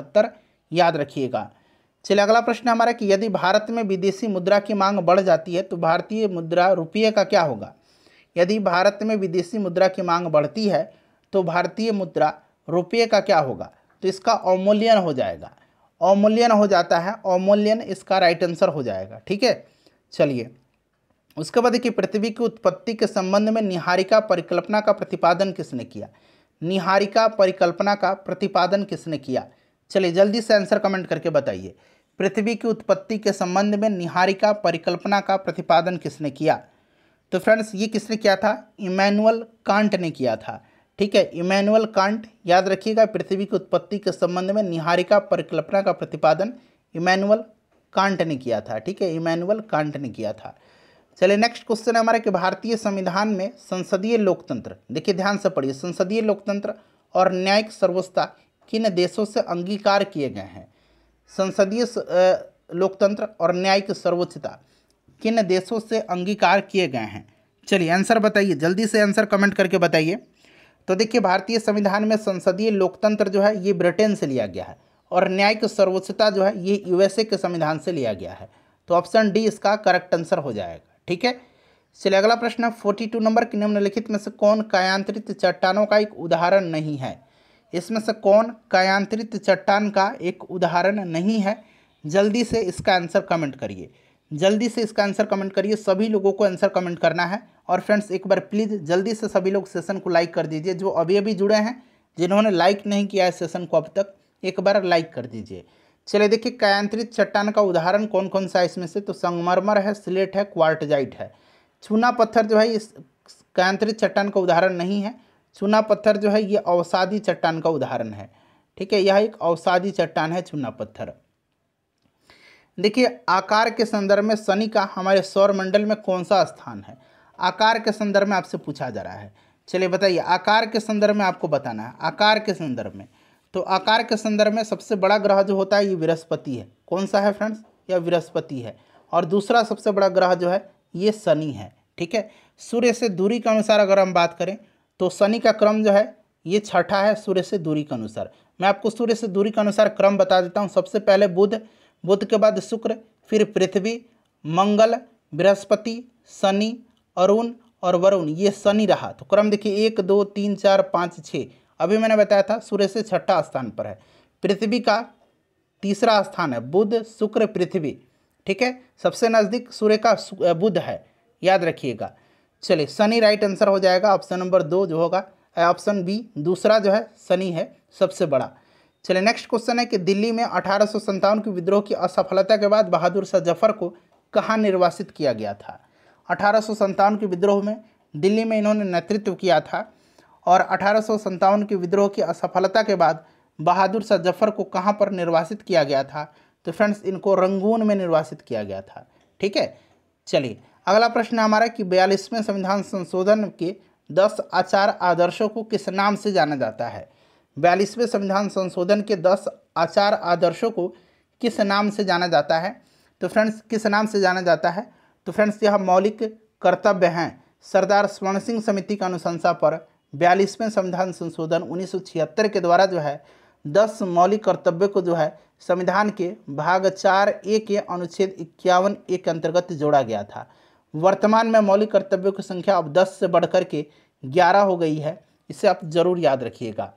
याद रखिएगा चलिए अगला प्रश्न हमारा कि यदि भारत में विदेशी मुद्रा की मांग बढ़ जाती है तो भारतीय मुद्रा रुपये का क्या होगा यदि भारत में विदेशी मुद्रा की मांग बढ़ती है तो भारतीय मुद्रा रुपये का क्या होगा तो इसका अवमूल्यन हो जाएगा अवमूल्यन हो जाता है अवमूल्यन इसका राइट आंसर हो जाएगा ठीक है चलिए उसके बाद देखिए पृथ्वी की उत्पत्ति के संबंध में निहारिका परिकल्पना का प्रतिपादन किसने किया निहारिका परिकल्पना का प्रतिपादन किसने किया चलिए जल्दी से आंसर कमेंट करके बताइए पृथ्वी की उत्पत्ति के संबंध में निहारिका परिकल्पना का प्रतिपादन किसने किया तो फ्रेंड्स ये किसने किया था इमैनुअल कांट ने किया था ठीक है इमैनुअल कांट याद रखिएगा पृथ्वी की उत्पत्ति के संबंध में निहारिका परिकल्पना का प्रतिपादन इमैनुअल कांट ने किया था ठीक है इमैनुअल कांट ने किया था चलिए नेक्स्ट क्वेश्चन है हमारा कि भारतीय संविधान में संसदीय लोकतंत्र देखिए ध्यान से पढ़िए संसदीय लोकतंत्र और न्यायिक सर्वोच्चता किन देशों से अंगीकार किए गए हैं संसदीय लोकतंत्र और न्यायिक सर्वोच्चता किन देशों से अंगीकार किए गए हैं चलिए आंसर बताइए जल्दी से आंसर कमेंट करके बताइए तो देखिए भारतीय संविधान में संसदीय लोकतंत्र जो है ये ब्रिटेन से लिया गया है और न्यायिक सर्वोच्चता जो है ये यूएसए के संविधान से लिया गया है तो ऑप्शन डी इसका करेक्ट आंसर हो जाएगा ठीक है चलिए अगला प्रश्न है फोर्टी टू नंबर के निम्नलिखित में से कौन कायांत्रित चट्टानों का एक उदाहरण नहीं है इसमें से कौन कायांतरित चट्टान का एक उदाहरण नहीं है जल्दी से इसका आंसर कमेंट करिए जल्दी से इसका आंसर कमेंट करिए सभी लोगों को आंसर कमेंट करना है और फ्रेंड्स एक बार प्लीज़ जल्दी से सभी लोग सेशन को लाइक कर दीजिए जो अभी अभी जुड़े हैं जिन्होंने लाइक नहीं किया है सेशन को अब तक एक बार लाइक कर दीजिए चलिए देखिए कायांत्रित चट्टान का उदाहरण कौन कौन सा है इसमें से तो संगमरमर है स्लेट है क्वार्टजाइट है चूना पत्थर जो है इस कायांत्रित चट्टान का उदाहरण नहीं है चूना पत्थर जो है ये अवसादी चट्टान का उदाहरण है ठीक है यह एक अवसादी चट्टान है चूना पत्थर देखिए आकार के संदर्भ में शनि का हमारे सौरमंडल में कौन सा स्थान है आकार के संदर्भ में आपसे पूछा जा रहा है चलिए बताइए आकार के संदर्भ में आपको बताना है आकार के संदर्भ में तो आकार के संदर्भ में सबसे बड़ा ग्रह जो होता है ये बृहस्पति है कौन सा है फ्रेंड्स यह बृहस्पति है और दूसरा सबसे बड़ा ग्रह जो है ये शनि है ठीक है सूर्य से दूरी के अनुसार अगर हम बात करें तो शनि का क्रम जो है ये छठा है सूर्य से दूरी के अनुसार मैं आपको सूर्य से दूरी के अनुसार क्रम बता देता हूँ सबसे पहले बुध बुध के बाद शुक्र फिर पृथ्वी मंगल बृहस्पति शनि अरुण और वरुण ये शनि रहा तो क्रम देखिए एक दो तीन चार पाँच छः अभी मैंने बताया था सूर्य से छठा स्थान पर है पृथ्वी का तीसरा स्थान है बुध शुक्र पृथ्वी ठीक है सबसे नज़दीक सूर्य का बुध है याद रखिएगा चलिए सनी राइट आंसर हो जाएगा ऑप्शन नंबर दो जो होगा ऑप्शन बी दूसरा जो है सनी है सबसे बड़ा चलिए नेक्स्ट क्वेश्चन है कि दिल्ली में अठारह के विद्रोह की असफलता के बाद बहादुर शाह जफर को कहाँ निर्वासित किया गया था अठारह के विद्रोह में दिल्ली में इन्होंने नेतृत्व किया था और अठारह के विद्रोह की असफलता के बाद बहादुर शाह जफर को कहाँ पर निर्वासित किया गया था तो फ्रेंड्स इनको रंगून में निर्वासित किया गया था ठीक है चलिए अगला प्रश्न हमारा कि बयालीसवें संविधान संशोधन के दस आचार आदर्शों को किस नाम से जाना जाता है बयालीसवें संविधान संशोधन के दस आचार आदर्शों को किस नाम से जाना जाता है तो फ्रेंड्स किस नाम से जाना जाता है तो फ्रेंड्स यह मौलिक कर्तव्य हैं सरदार स्वर्ण सिंह समिति की अनुशंसा पर बयालीसवें संविधान संशोधन उन्नीस के द्वारा जो है दस मौलिक कर्तव्य को जो है संविधान के भाग चार ए के अनुच्छेद इक्यावन ए के अंतर्गत जोड़ा गया था वर्तमान में मौलिक कर्तव्यों की संख्या अब दस से बढ़कर के ग्यारह हो गई है इसे आप जरूर याद रखिएगा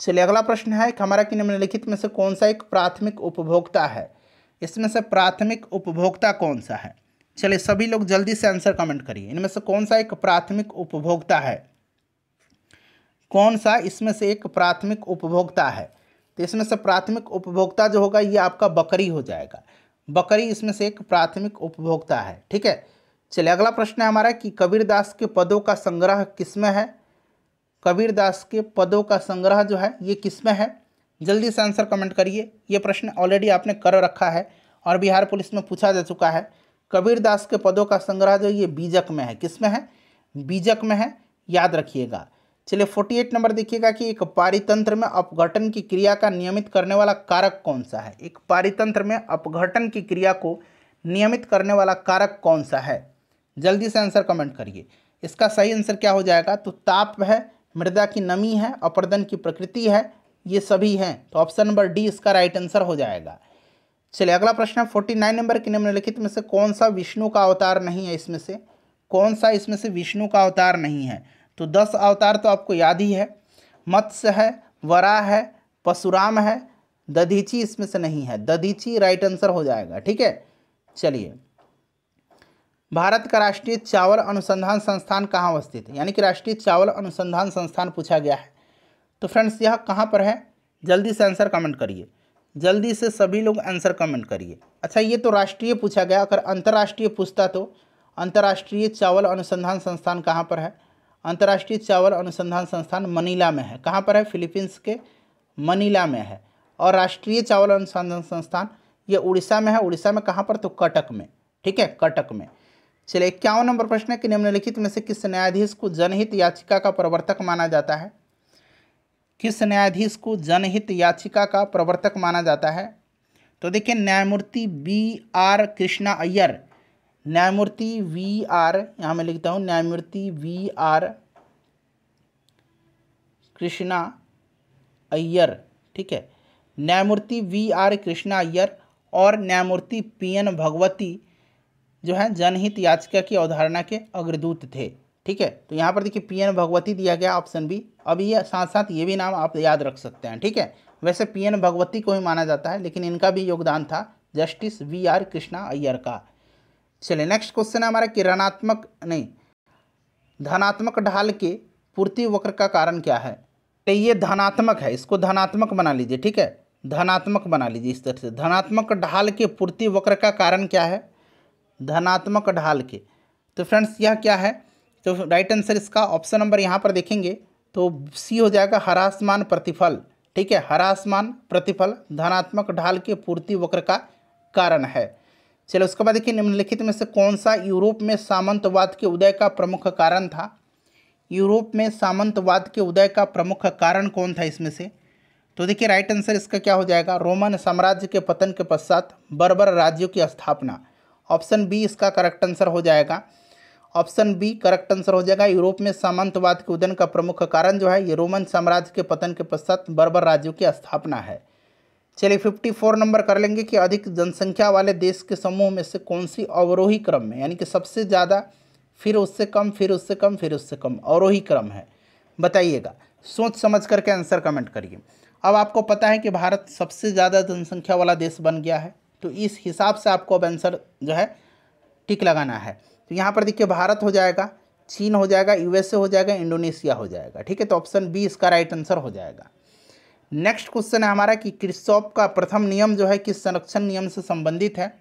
चलिए अगला प्रश्न है कि हमारा कि निम्नलिखित में से कौन सा एक प्राथमिक उपभोक्ता है इसमें से प्राथमिक उपभोक्ता कौन सा है चलिए सभी लोग जल्दी से आंसर कमेंट करिए इनमें से कौन सा एक प्राथमिक उपभोक्ता है कौन सा इसमें से एक प्राथमिक उपभोक्ता है तो इसमें से प्राथमिक उपभोक्ता जो होगा ये आपका बकरी हो जाएगा बकरी इसमें से एक प्राथमिक उपभोक्ता है ठीक है चलिए अगला प्रश्न है हमारा कि कबीरदास के पदों का संग्रह किसमें है कबीरदास के पदों का संग्रह जो है ये किसमें है जल्दी से आंसर कमेंट करिए ये प्रश्न ऑलरेडी आपने कर रखा है और बिहार पुलिस में पूछा जा चुका है कबीरदास के पदों का संग्रह जो ये बीजक में है किसमें है बीजक में है याद रखिएगा चलिए फोर्टी एट नंबर देखिएगा कि एक पारितंत्र में अपघटन की क्रिया का नियमित करने वाला कारक कौन सा है एक पारितंत्र में अपघटन की क्रिया को नियमित करने वाला कारक कौन सा है जल्दी से आंसर कमेंट करिए इसका सही आंसर क्या हो जाएगा तो ताप है मृदा की नमी है अपर्दन की प्रकृति है ये सभी हैं तो ऑप्शन नंबर डी इसका राइट आंसर हो जाएगा चलिए अगला प्रश्न है फोर्टी नाइन नंबर के निम्नलिखित में से कौन सा विष्णु का अवतार नहीं है इसमें से कौन सा इसमें से विष्णु का अवतार नहीं है तो दस अवतार तो आपको याद ही है मत्स्य है वरा है पशुराम है दधीची इसमें से नहीं है दधीची राइट आंसर हो जाएगा ठीक है चलिए भारत का राष्ट्रीय चावल अनुसंधान संस्थान कहाँ अवस्थित है यानी कि राष्ट्रीय चावल अनुसंधान संस्थान पूछा गया है तो फ्रेंड्स यह कहाँ पर है जल्दी से आंसर कमेंट करिए जल्दी से सभी लोग आंसर कमेंट करिए अच्छा ये तो राष्ट्रीय पूछा गया अगर अंतर्राष्ट्रीय पूछता तो अंतर्राष्ट्रीय चावल अनुसंधान संस्थान कहाँ पर है अंतर्राष्ट्रीय चावल अनुसंधान संस्थान मनीला में है कहाँ पर है फिलीपींस के मनीला में है और राष्ट्रीय चावल अनुसंधान संस्थान ये उड़ीसा में है उड़ीसा में कहाँ पर तो कटक में ठीक है कटक में चलिए इक्यावन नंबर प्रश्न है कि निम्नलिखित में से किस न्यायाधीश को जनहित याचिका का प्रवर्तक माना जाता है किस न्यायाधीश को जनहित याचिका का प्रवर्तक माना जाता है तो देखिए न्यायमूर्ति बी आर कृष्णा अय्यर न्यायमूर्ति वी आर यहाँ मैं लिखता हूँ न्यायमूर्ति वी आर कृष्णा अय्यर ठीक है न्यायमूर्ति वी आर कृष्णा अय्यर और न्यायमूर्ति पी एन भगवती जो है जनहित याचिका की अवधारणा के अग्रदूत थे ठीक है तो यहाँ पर देखिए पी एन भगवती दिया गया ऑप्शन बी अब ये साथ साथ ये भी नाम आप याद रख सकते हैं ठीक है वैसे पी एन भगवती को ही माना जाता है लेकिन इनका भी योगदान था justice V R Krishna Iyer का चलिए नेक्स्ट क्वेश्चन है हमारा कि ऋणात्मक नहीं धनात्मक ढाल के पूर्ति वक्र का कारण क्या है तो ये धनात्मक है इसको धनात्मक बना लीजिए ठीक है धनात्मक बना लीजिए इस तरह से धनात्मक ढाल के पूर्ति वक्र का कारण क्या है धनात्मक ढाल के तो फ्रेंड्स यह क्या है तो राइट आंसर इसका ऑप्शन नंबर यहाँ पर देखेंगे तो सी हो जाएगा हरासमान प्रतिफल ठीक है हरासमान प्रतिफल धनात्मक ढाल के पूर्ति वक्र का कारण है चलो उसके बाद देखिए निम्नलिखित में से कौन सा यूरोप में सामंतवाद के उदय का प्रमुख कारण था यूरोप में सामंतवाद के उदय का प्रमुख कारण कौन था इसमें से तो देखिए राइट आंसर इसका क्या हो जाएगा रोमन साम्राज्य के पतन के पश्चात बर्बर राज्यों की स्थापना ऑप्शन बी इसका करेक्ट आंसर हो जाएगा ऑप्शन बी करेक्ट आंसर हो जाएगा यूरोप में सामंतवाद के उदन का प्रमुख कारण जो है ये रोमन साम्राज्य के पतन के पश्चात बर्बर राज्यों की स्थापना है चलिए फिफ्टी फोर नंबर कर लेंगे कि अधिक जनसंख्या वाले देश के समूह में से कौन सी अवरोही क्रम में यानी कि सबसे ज़्यादा फिर उससे कम फिर उससे कम फिर उससे कम अवरोही क्रम है बताइएगा सोच समझ करके आंसर कमेंट करिए अब आपको पता है कि भारत सबसे ज़्यादा जनसंख्या वाला देश बन गया है तो इस हिसाब से आपको अब आंसर जो है टिक लगाना है तो यहाँ पर देखिए भारत हो जाएगा चीन हो जाएगा यूएसए हो जाएगा इंडोनेशिया हो जाएगा ठीक है तो ऑप्शन बी इसका राइट आंसर हो जाएगा नेक्स्ट क्वेश्चन है हमारा कि किरचॉप का प्रथम नियम जो है किस संरक्षण नियम से संबंधित है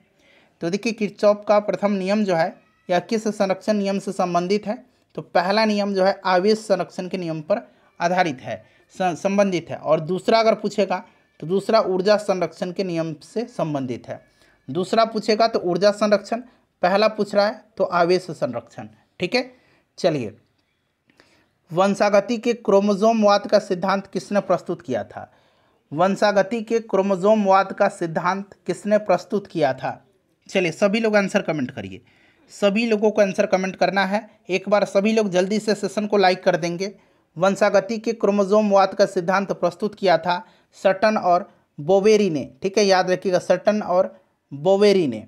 तो देखिए किरचॉप का प्रथम नियम जो है या किस संरक्षण नियम से संबंधित है तो पहला नियम जो है आवेश संरक्षण के नियम पर आधारित है संबंधित है और दूसरा अगर पूछेगा तो दूसरा ऊर्जा संरक्षण के नियम से संबंधित है दूसरा पूछेगा तो ऊर्जा संरक्षण पहला पूछ रहा है तो आवेश संरक्षण ठीक है चलिए वंशागति के क्रोमोजोमवाद का सिद्धांत किसने प्रस्तुत किया था वंशागति के क्रोमोजोमवाद का सिद्धांत किसने प्रस्तुत किया था चलिए सभी लोग आंसर कमेंट करिए सभी लोगों को आंसर कमेंट करना है एक बार सभी लोग जल्दी से सेशन को लाइक कर देंगे वंशागति के क्रोमोजोमवाद का सिद्धांत प्रस्तुत किया था सटन और बोवेरी ने ठीक है याद रखिएगा सटन और बोवेरी ने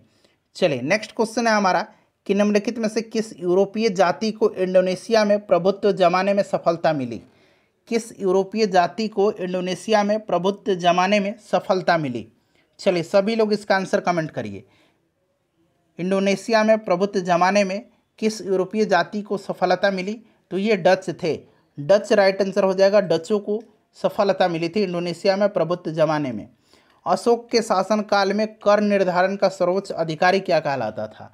चलिए नेक्स्ट क्वेश्चन है हमारा कि निम्नलिखित में से किस यूरोपीय जाति को इंडोनेशिया में प्रभुत्व जमाने में सफलता मिली किस यूरोपीय जाति को इंडोनेशिया में प्रभुत्व जमाने में सफलता मिली चलिए सभी लोग इसका आंसर कमेंट करिए इंडोनेशिया में प्रभुत्व जमाने में किस यूरोपीय जाति को सफलता मिली तो ये डच थे डच राइट आंसर हो जाएगा डचों को सफलता मिली थी इंडोनेशिया में प्रभुत्व जमाने में अशोक के शासनकाल में कर निर्धारण का सर्वोच्च अधिकारी क्या कहलाता था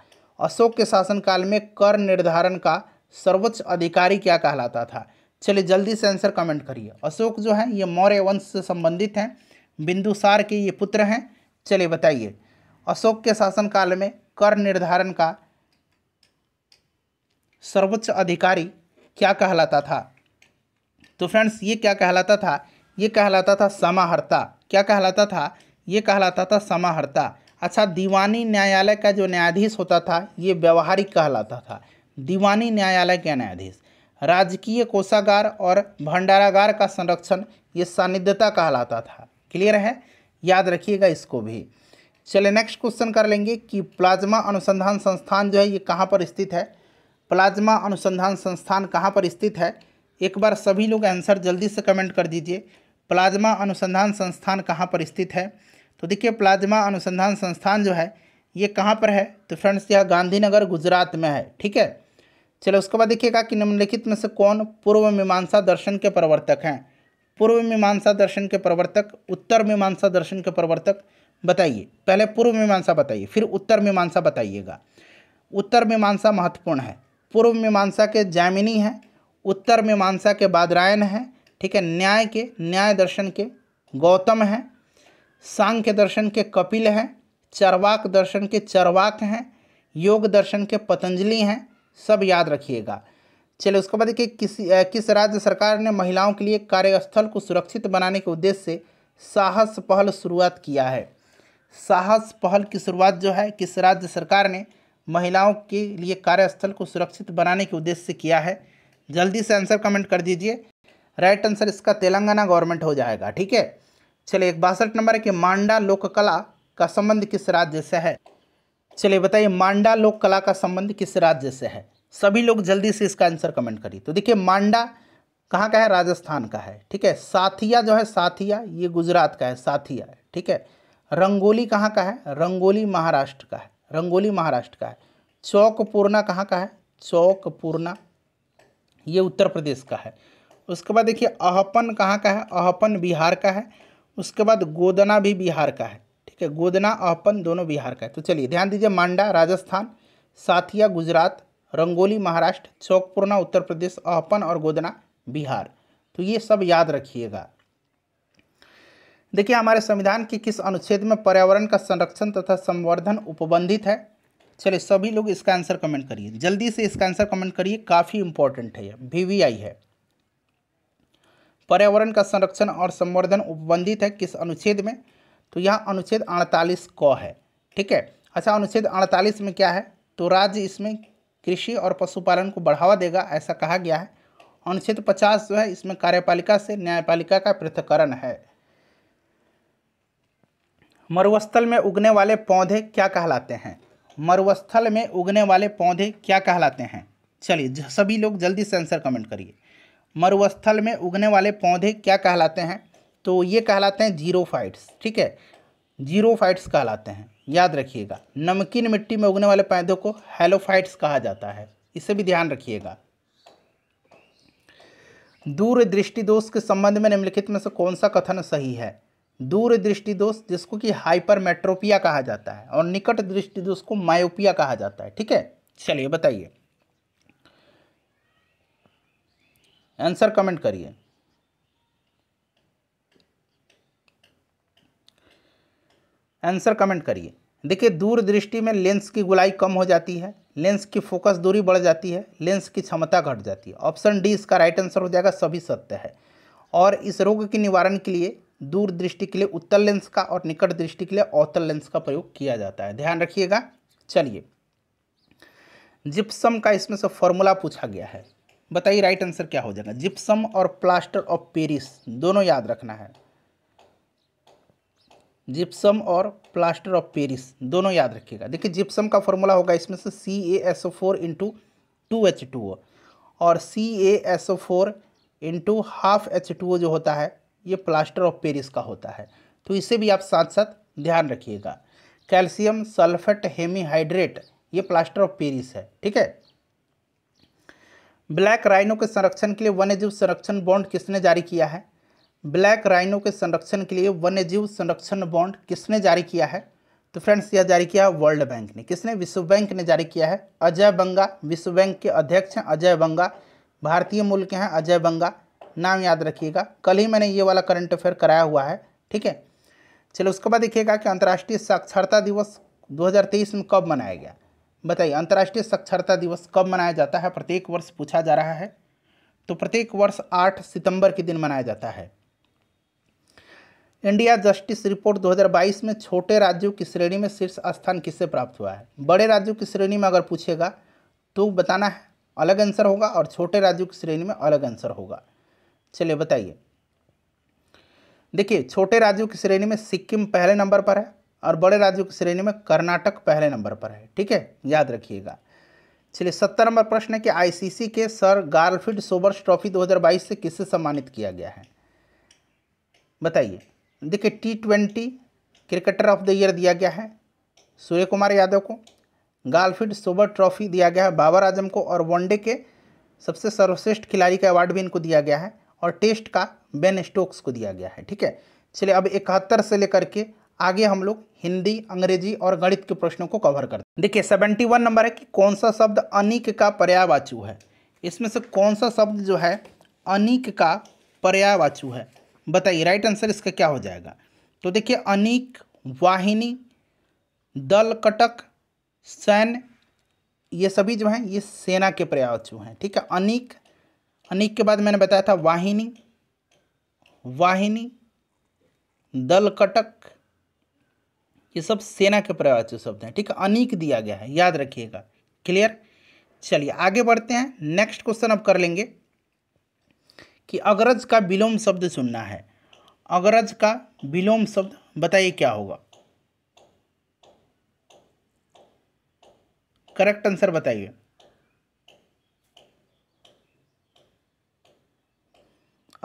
अशोक के शासनकाल में कर निर्धारण का सर्वोच्च अधिकारी क्या कहलाता था चलिए जल्दी से आंसर कमेंट करिए अशोक जो है ये मौर्य वंश से संबंधित हैं बिंदुसार के ये पुत्र हैं चलिए बताइए अशोक के शासनकाल में कर निर्धारण का सर्वोच्च अधिकारी क्या कहलाता था तो फ्रेंड्स ये क्या कहलाता था ये कहलाता था समाहर्ता क्या कहलाता था ये कहलाता था समाहर्ता अच्छा दीवानी न्यायालय का जो न्यायाधीश होता था ये व्यवहारिक कहलाता था दीवानी न्यायालय के न्यायाधीश राजकीय कोषागार और भंडारागार का संरक्षण ये सानिध्यता कहलाता था क्लियर है याद रखिएगा इसको भी चलिए नेक्स्ट क्वेश्चन कर लेंगे कि प्लाज्मा अनुसंधान संस्थान जो है ये कहाँ पर स्थित है प्लाज्मा अनुसंधान संस्थान कहाँ पर स्थित है एक बार सभी लोग आंसर जल्दी से कमेंट कर दीजिए प्लाज्मा अनुसंधान संस्थान कहाँ पर स्थित है तो देखिए प्लाज्मा अनुसंधान संस्थान जो है ये कहाँ पर है तो फ्रेंड्स यह गांधीनगर गुजरात में है ठीक है चलो उसके बाद देखिएगा कि निम्नलिखित में से कौन पूर्व मीमांसा दर्शन के प्रवर्तक हैं पूर्व मीमांसा दर्शन के प्रवर्तक उत्तर मीमांसा दर्शन के प्रवर्तक बताइए पहले पूर्व मीमांसा बताइए फिर उत्तर मीमांसा बताइएगा उत्तर मीमांसा महत्वपूर्ण है पूर्व मीमांसा के जैमिनी हैं उत्तर मीमांसा के बादरायन हैं ठीक है न्याय के न्याय दर्शन के गौतम हैं सांख्य दर्शन के कपिल हैं चरवाक दर्शन के चरवाक हैं योग दर्शन के पतंजलि हैं सब याद रखिएगा चलिए उसके बाद देखिए किस किस राज्य सरकार ने महिलाओं के लिए कार्यस्थल को सुरक्षित बनाने के उद्देश्य से साहस पहल शुरुआत किया है साहस पहल की शुरुआत जो है किस राज्य सरकार ने महिलाओं के लिए कार्यस्थल को सुरक्षित बनाने के उद्देश्य से किया है जल्दी से आंसर कमेंट कर दीजिए राइट आंसर इसका तेलंगाना गवर्नमेंट हो जाएगा ठीक है चलिए एक बासठ नंबर है कि मांडा लोक कला का संबंध किस राज्य से है चलिए बताइए मांडा लोक कला का संबंध किस राज्य से है सभी लोग जल्दी से इसका आंसर कमेंट करिए तो देखिए मांडा कहाँ का है राजस्थान का है ठीक है साथिया जो है साथिया ये गुजरात का है साथिया ठीक है रंगोली कहाँ का है रंगोली महाराष्ट्र का है रंगोली महाराष्ट्र का है चौक पूर्णा कहाँ का है चौक पूर्णा ये उत्तर प्रदेश का है उसके बाद देखिए अहपन कहाँ का है अहपन बिहार का है उसके बाद गोदना भी बिहार का है ठीक है गोदना अहपन दोनों बिहार का है तो चलिए ध्यान दीजिए मांडा राजस्थान साथिया गुजरात रंगोली महाराष्ट्र चौकपुरना उत्तर प्रदेश अहपन और गोदना बिहार तो ये सब याद रखिएगा देखिए हमारे संविधान के किस अनुच्छेद में पर्यावरण का संरक्षण तथा संवर्धन उपबंधित है चलिए सभी लोग इसका आंसर कमेंट करिए जल्दी से इसका आंसर कमेंट करिए काफ़ी इंपॉर्टेंट है यह वीवीआई है पर्यावरण का संरक्षण और संवर्धन उपबंधित है किस अनुच्छेद में तो यह अनुच्छेद अड़तालीस क है ठीक है अच्छा अनुच्छेद अड़तालीस में क्या है तो राज्य इसमें कृषि और पशुपालन को बढ़ावा देगा ऐसा कहा गया है अनुच्छेद पचास जो है इसमें कार्यपालिका से न्यायपालिका का पृथककरण है मरुस्थल में उगने वाले पौधे क्या कहलाते हैं मरुस्थल में उगने वाले पौधे क्या कहलाते हैं चलिए सभी लोग जल्दी से आंसर कमेंट करिए मरुस्थल में उगने वाले पौधे क्या कहलाते हैं तो ये कहलाते हैं जीरो फाइट्स ठीक है जीरो फाइट्स कहलाते हैं याद रखिएगा नमकीन मिट्टी में उगने वाले पौधों को हेलोफाइट्स कहा जाता है इसे भी ध्यान रखिएगा दृष्टि दोष के संबंध में निम्नलिखित में से कौन सा कथन सही है दूर दृष्टि दोष जिसको कि हाइपर मेट्रोपिया कहा जाता है और निकट दृष्टि दोष को मायोपिया कहा जाता है ठीक है चलिए बताइए आंसर कमेंट करिए आंसर कमेंट करिए देखिए दूर दृष्टि में लेंस की गुलाई कम हो जाती है लेंस की फोकस दूरी बढ़ जाती है लेंस की क्षमता घट जाती है ऑप्शन डी इसका राइट आंसर हो जाएगा सभी सत्य है और इस रोग के निवारण के लिए दूर दृष्टि के लिए उत्तर लेंस का और निकट दृष्टि के लिए अवतल लेंस का प्रयोग किया जाता है ध्यान रखिएगा चलिए जिप्सम का इसमें से फॉर्मूला पूछा गया है बताइए राइट आंसर क्या हो जाएगा जिप्सम और प्लास्टर ऑफ पेरिस दोनों याद रखना है जिप्सम और प्लास्टर ऑफ पेरिस दोनों याद रखिएगा देखिए जिप्सम का फॉर्मूला होगा इसमें से C A S O four into two H two O और C A S O four into half H two O जो होता है ये प्लास्टर ऑफ पेरिस का होता है तो इसे भी आप साथ साथ ध्यान रखिएगा कैल्शियम सल्फेट हेमीहाइड्रेट ये प्लास्टर ऑफ पेरिस है ठीक है ब्लैक राइनो के संरक्षण के लिए वन्यजीव संरक्षण बॉन्ड किसने जारी किया है ब्लैक राइनो के संरक्षण के लिए वन्यजीव संरक्षण बॉन्ड किसने जारी किया है तो फ्रेंड्स यह जारी किया है वर्ल्ड बैंक ने किसने विश्व बैंक ने जारी किया है अजय बंगा विश्व बैंक के अध्यक्ष हैं अजय बंगा भारतीय मूल के हैं अजय बंगा नाम याद रखिएगा कल ही मैंने ये वाला करंट अफेयर कराया हुआ है ठीक है चलो उसके बाद देखिएगा कि अंतर्राष्ट्रीय साक्षरता दिवस 2023 में कब मनाया गया बताइए अंतर्राष्ट्रीय साक्षरता दिवस कब मनाया जाता है प्रत्येक वर्ष पूछा जा रहा है तो प्रत्येक वर्ष आठ सितंबर के दिन मनाया जाता है इंडिया जस्टिस रिपोर्ट 2022 में छोटे राज्यों की श्रेणी में शीर्ष स्थान किससे प्राप्त हुआ है बड़े राज्यों की श्रेणी में अगर पूछेगा तो बताना है अलग आंसर होगा और छोटे राज्यों की श्रेणी में अलग आंसर होगा चलिए बताइए देखिए छोटे राज्यों की श्रेणी में सिक्किम पहले नंबर पर है और बड़े राज्यों की श्रेणी में कर्नाटक पहले नंबर पर है ठीक है याद रखिएगा चलिए सत्तर नंबर प्रश्न है कि आईसीसी के सर गारफील्ड सोबर्स ट्रॉफी 2022 से किससे सम्मानित किया गया है बताइए देखिए T twenty cricketer of the year दिया गया है सूर्य कुमार यादव को गालफील्ड सोबर ट्रॉफी दिया गया है बाबर आजम को और वनडे के सबसे सर्वश्रेष्ठ खिलाड़ी का अवार्ड भी इनको दिया गया है और टेस्ट का बेन स्टोक्स को दिया गया है ठीक है चलिए अब इकहत्तर से लेकर के आगे हम लोग हिंदी अंग्रेजी और गणित के प्रश्नों को कवर करते हैं देखिए सेवेंटी वन नंबर है कि कौन सा शब्द अनिक का पर्यावाचु है इसमें से कौन सा शब्द जो है अनिक का पर्यावाचु है बताइए राइट आंसर इसका क्या हो जाएगा तो देखिए अनिक वाहिनी दल कटक सैन्य ये सभी जो हैं ये सेना के पर्यावाचु हैं ठीक है अनिक अनेक के बाद मैंने बताया था वाहिनी वाहिनी दलकटक ये सब सेना के पर्यायवाची शब्द हैं ठीक है अनेक दिया गया है याद रखिएगा क्लियर चलिए आगे बढ़ते हैं नेक्स्ट क्वेश्चन अब कर लेंगे कि अग्रज का विलोम शब्द सुनना है अग्रज का विलोम शब्द बताइए क्या होगा करेक्ट आंसर बताइए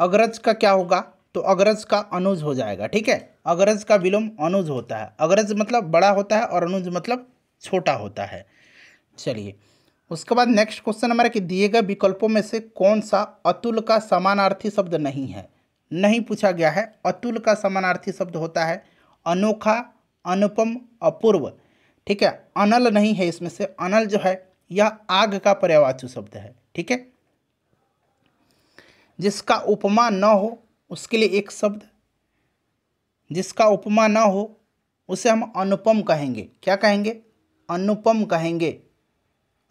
अग्रज का क्या होगा तो अग्रज का अनुज हो जाएगा ठीक है अग्रज का विलोम अनुज होता है अग्रज मतलब बड़ा होता है और अनुज मतलब छोटा होता है चलिए उसके बाद नेक्स्ट क्वेश्चन हमारा कि दिए गए विकल्पों में से कौन सा अतुल का समानार्थी शब्द नहीं है नहीं पूछा गया है अतुल का समानार्थी शब्द होता है अनोखा अनुपम अपूर्व ठीक है अनल नहीं है इसमें से अनल जो है यह आग का पर्यावाचु शब्द है ठीक है जिसका उपमा न हो उसके लिए एक शब्द जिसका उपमा न हो उसे हम अनुपम कहेंगे क्या कहेंगे अनुपम कहेंगे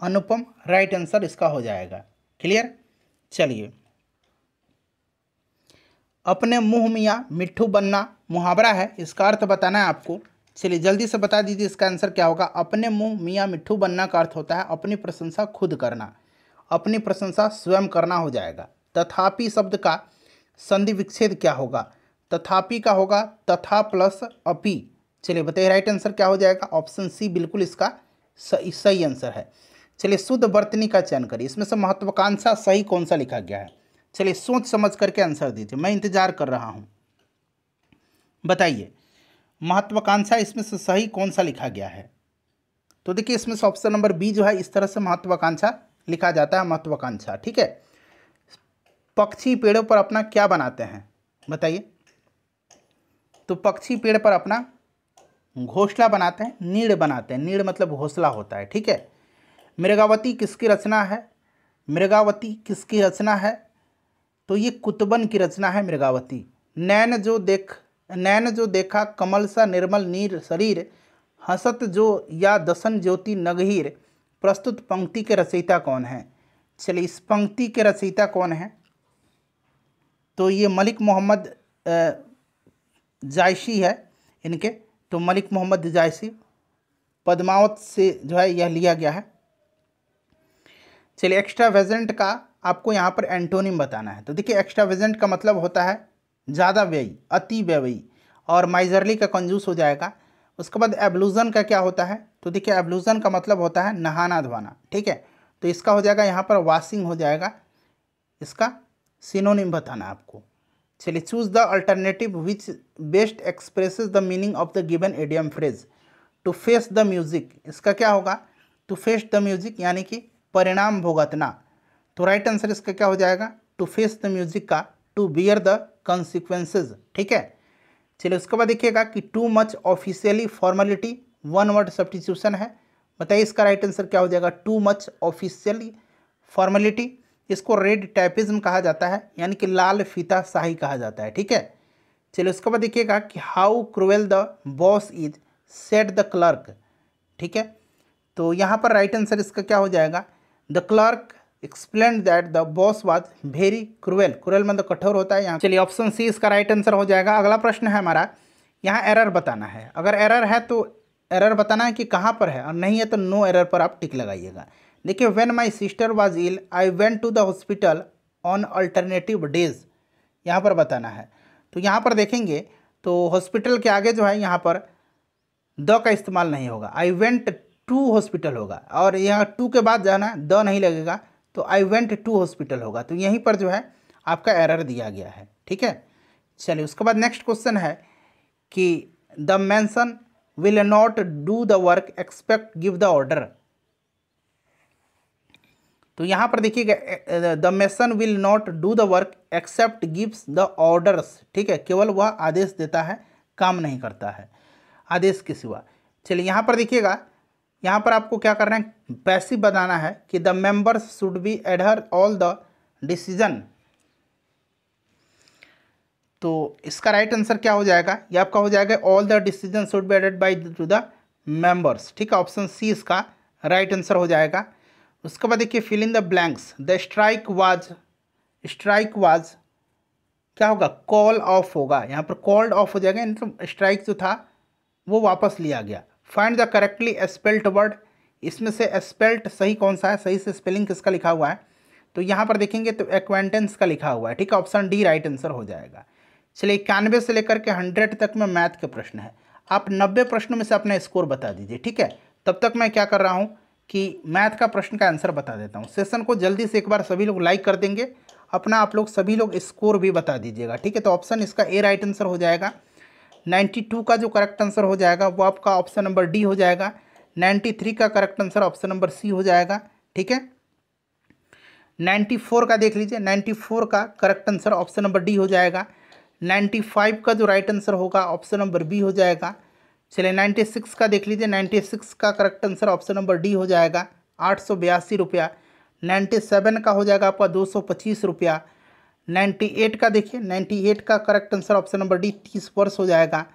अनुपम राइट आंसर इसका हो जाएगा क्लियर चलिए अपने मुंह मियाँ मिट्ठू बनना मुहावरा है इसका अर्थ बताना है आपको चलिए जल्दी से बता दीजिए इसका आंसर क्या होगा अपने मुंह मियाँ मिट्ठू बनना का अर्थ होता है अपनी प्रशंसा खुद करना अपनी प्रशंसा स्वयं करना हो जाएगा तथापि शब्द का संधि विच्छेद क्या होगा तथापि का होगा तथा प्लस अपि चलिए बताइए राइट आंसर क्या हो जाएगा ऑप्शन सी बिल्कुल इसका सही सही आंसर है चलिए शुद्ध वर्तनी का चयन करिए इसमें से महत्वाकांक्षा सही कौन सा लिखा गया है चलिए सोच समझ करके आंसर दीजिए मैं इंतजार कर रहा हूँ बताइए महत्वाकांक्षा इसमें से सही कौन सा लिखा गया है तो देखिए इसमें से ऑप्शन नंबर बी जो है इस तरह से महत्वाकांक्षा लिखा जाता है महत्वाकांक्षा ठीक है पक्षी पेड़ों पर अपना क्या बनाते हैं बताइए तो पक्षी पेड़ पर अपना घोसला बनाते हैं नीड़ बनाते हैं नीड़ मतलब घोसला होता है ठीक है मृगावती किसकी रचना है मृगावती किसकी रचना है तो ये कुतबन की रचना है मृगावती नैन जो देख नैन जो देखा कमल सा निर्मल नीर शरीर हसत जो या दसन ज्योति नगहीर प्रस्तुत पंक्ति के रचयिता कौन है चलिए इस पंक्ति के रचयिता कौन है तो ये मलिक मोहम्मद जायसी है इनके तो मलिक मोहम्मद जायसी पद्मावत से जो है यह लिया गया है चलिए एक्स्ट्रा वेजेंट का आपको यहाँ पर एंटोनिम बताना है तो देखिए एक्स्ट्रा वेजेंट का मतलब होता है ज़्यादा व्ययी अति व्ययी और माइजरली का कंजूस हो जाएगा उसके बाद एब्लूज़न का क्या होता है तो देखिए एब्लूज़न का मतलब होता है नहाना धोना ठीक है तो इसका हो जाएगा यहाँ पर वाशिंग हो जाएगा इसका सिनोनिम बताना आपको चलिए choose the alternative which best expresses the meaning of the given idiom phrase to face the music इसका क्या होगा टू फेस द म्यूजिक यानी कि परिणाम भुगतना तो राइट आंसर इसका क्या हो जाएगा टू फेस द म्यूजिक का टू बियर द कॉन्सिक्वेंसेज ठीक है चलिए उसके बाद देखिएगा कि too much officially formality one word substitution है बताइए इसका राइट आंसर क्या हो जाएगा टू मच ऑफिशियली फॉर्मेलिटी इसको रेड टैपिज्म कहा जाता है यानी कि लाल फीता शाही कहा जाता है ठीक है चलिए उसके बाद देखिएगा कि how cruel the boss is set the clerk ठीक है तो यहाँ पर राइट आंसर इसका क्या हो जाएगा the clerk explain that the boss was very cruel cruel मतलब कठोर होता है यहाँ चलिए ऑप्शन सी इसका राइट आंसर हो जाएगा अगला प्रश्न है हमारा यहाँ एरर बताना है अगर एरर है तो एरर बताना है कि कहाँ पर है और नहीं है तो नो एरर पर आप टिक लगाइएगा देखिए when my sister was ill I went to the hospital on alternative days यहाँ पर बताना है तो यहाँ पर देखेंगे तो हॉस्पिटल के आगे जो है यहाँ पर द का इस्तेमाल नहीं होगा आई वेंट टू हॉस्पिटल होगा और यहाँ टू के बाद जाना है द नहीं लगेगा तो आई वेंट टू हॉस्पिटल होगा तो यहीं पर जो है आपका एरर दिया गया है ठीक है चलिए उसके बाद नेक्स्ट क्वेश्चन है कि the mason will not do the work expect give the order तो यहाँ पर देखिए the mason will not do the work except gives the orders ठीक है केवल वह आदेश देता है काम नहीं करता है आदेश के सिवा चलिए यहाँ पर देखिएगा यहाँ पर आपको क्या करना है पैसिव बताना है कि the members should be adhere all the decision तो इसका राइट आंसर क्या हो जाएगा ये आपका हो जाएगा all the decision should be added by to the members ठीक है ऑप्शन सी इसका राइट आंसर हो जाएगा उसके बाद देखिए fill in the blanks the strike was strike was क्या होगा कॉल ऑफ होगा यहाँ पर कॉल्ड ऑफ हो जाएगा मतलब तो स्ट्राइक जो था वो वापस लिया गया find the correctly spelt word इसमें से स्पेल्ट सही कौन सा है सही से स्पेलिंग किसका लिखा हुआ है तो यहाँ पर देखेंगे तो एक्वेंटेंस का लिखा हुआ है ठीक है ऑप्शन डी राइट आंसर हो जाएगा चलिए इक्यानवे से लेकर के हंड्रेड तक में मैथ के प्रश्न है आप नब्बे प्रश्नों में से अपना स्कोर बता दीजिए ठीक है तब तक मैं क्या कर रहा हूँ कि मैथ का प्रश्न का आंसर बता देता हूँ सेशन को जल्दी से एक बार सभी लोग लाइक कर देंगे अपना आप लोग सभी लोग स्कोर भी बता दीजिएगा ठीक है तो ऑप्शन इसका ए राइट आंसर हो जाएगा 92 का जो करेक्ट आंसर हो जाएगा वो आपका ऑप्शन नंबर डी हो जाएगा 93 का correct answer option number C हो जाएगा ठीक है 94 का देख लीजिए 94 का correct answer option number D हो जाएगा 95 का जो राइट आंसर होगा ऑप्शन नंबर बी हो जाएगा चलिए नाइन्टी सिक्स का देख लीजिए नाइन्टी सिक्स का correct answer option number D हो जाएगा आठ सौ बयासी रुपया नाइन्टी सेवन का हो जाएगा आपका दो सौ पच्चीस रुपया नाइन्टी एट का देखिए नाइन्टी एट का correct answer option number D तीस वर्ष हो जाएगा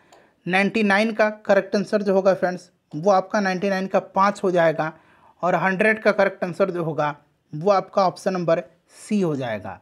नाइन्टी नाइन का करेक्ट आंसर जो होगा फ्रेंड्स वो आपका नाइन्टी नाइन का पाँच हो जाएगा और हंड्रेड का करेक्ट आंसर जो होगा वो आपका ऑप्शन नंबर सी हो जाएगा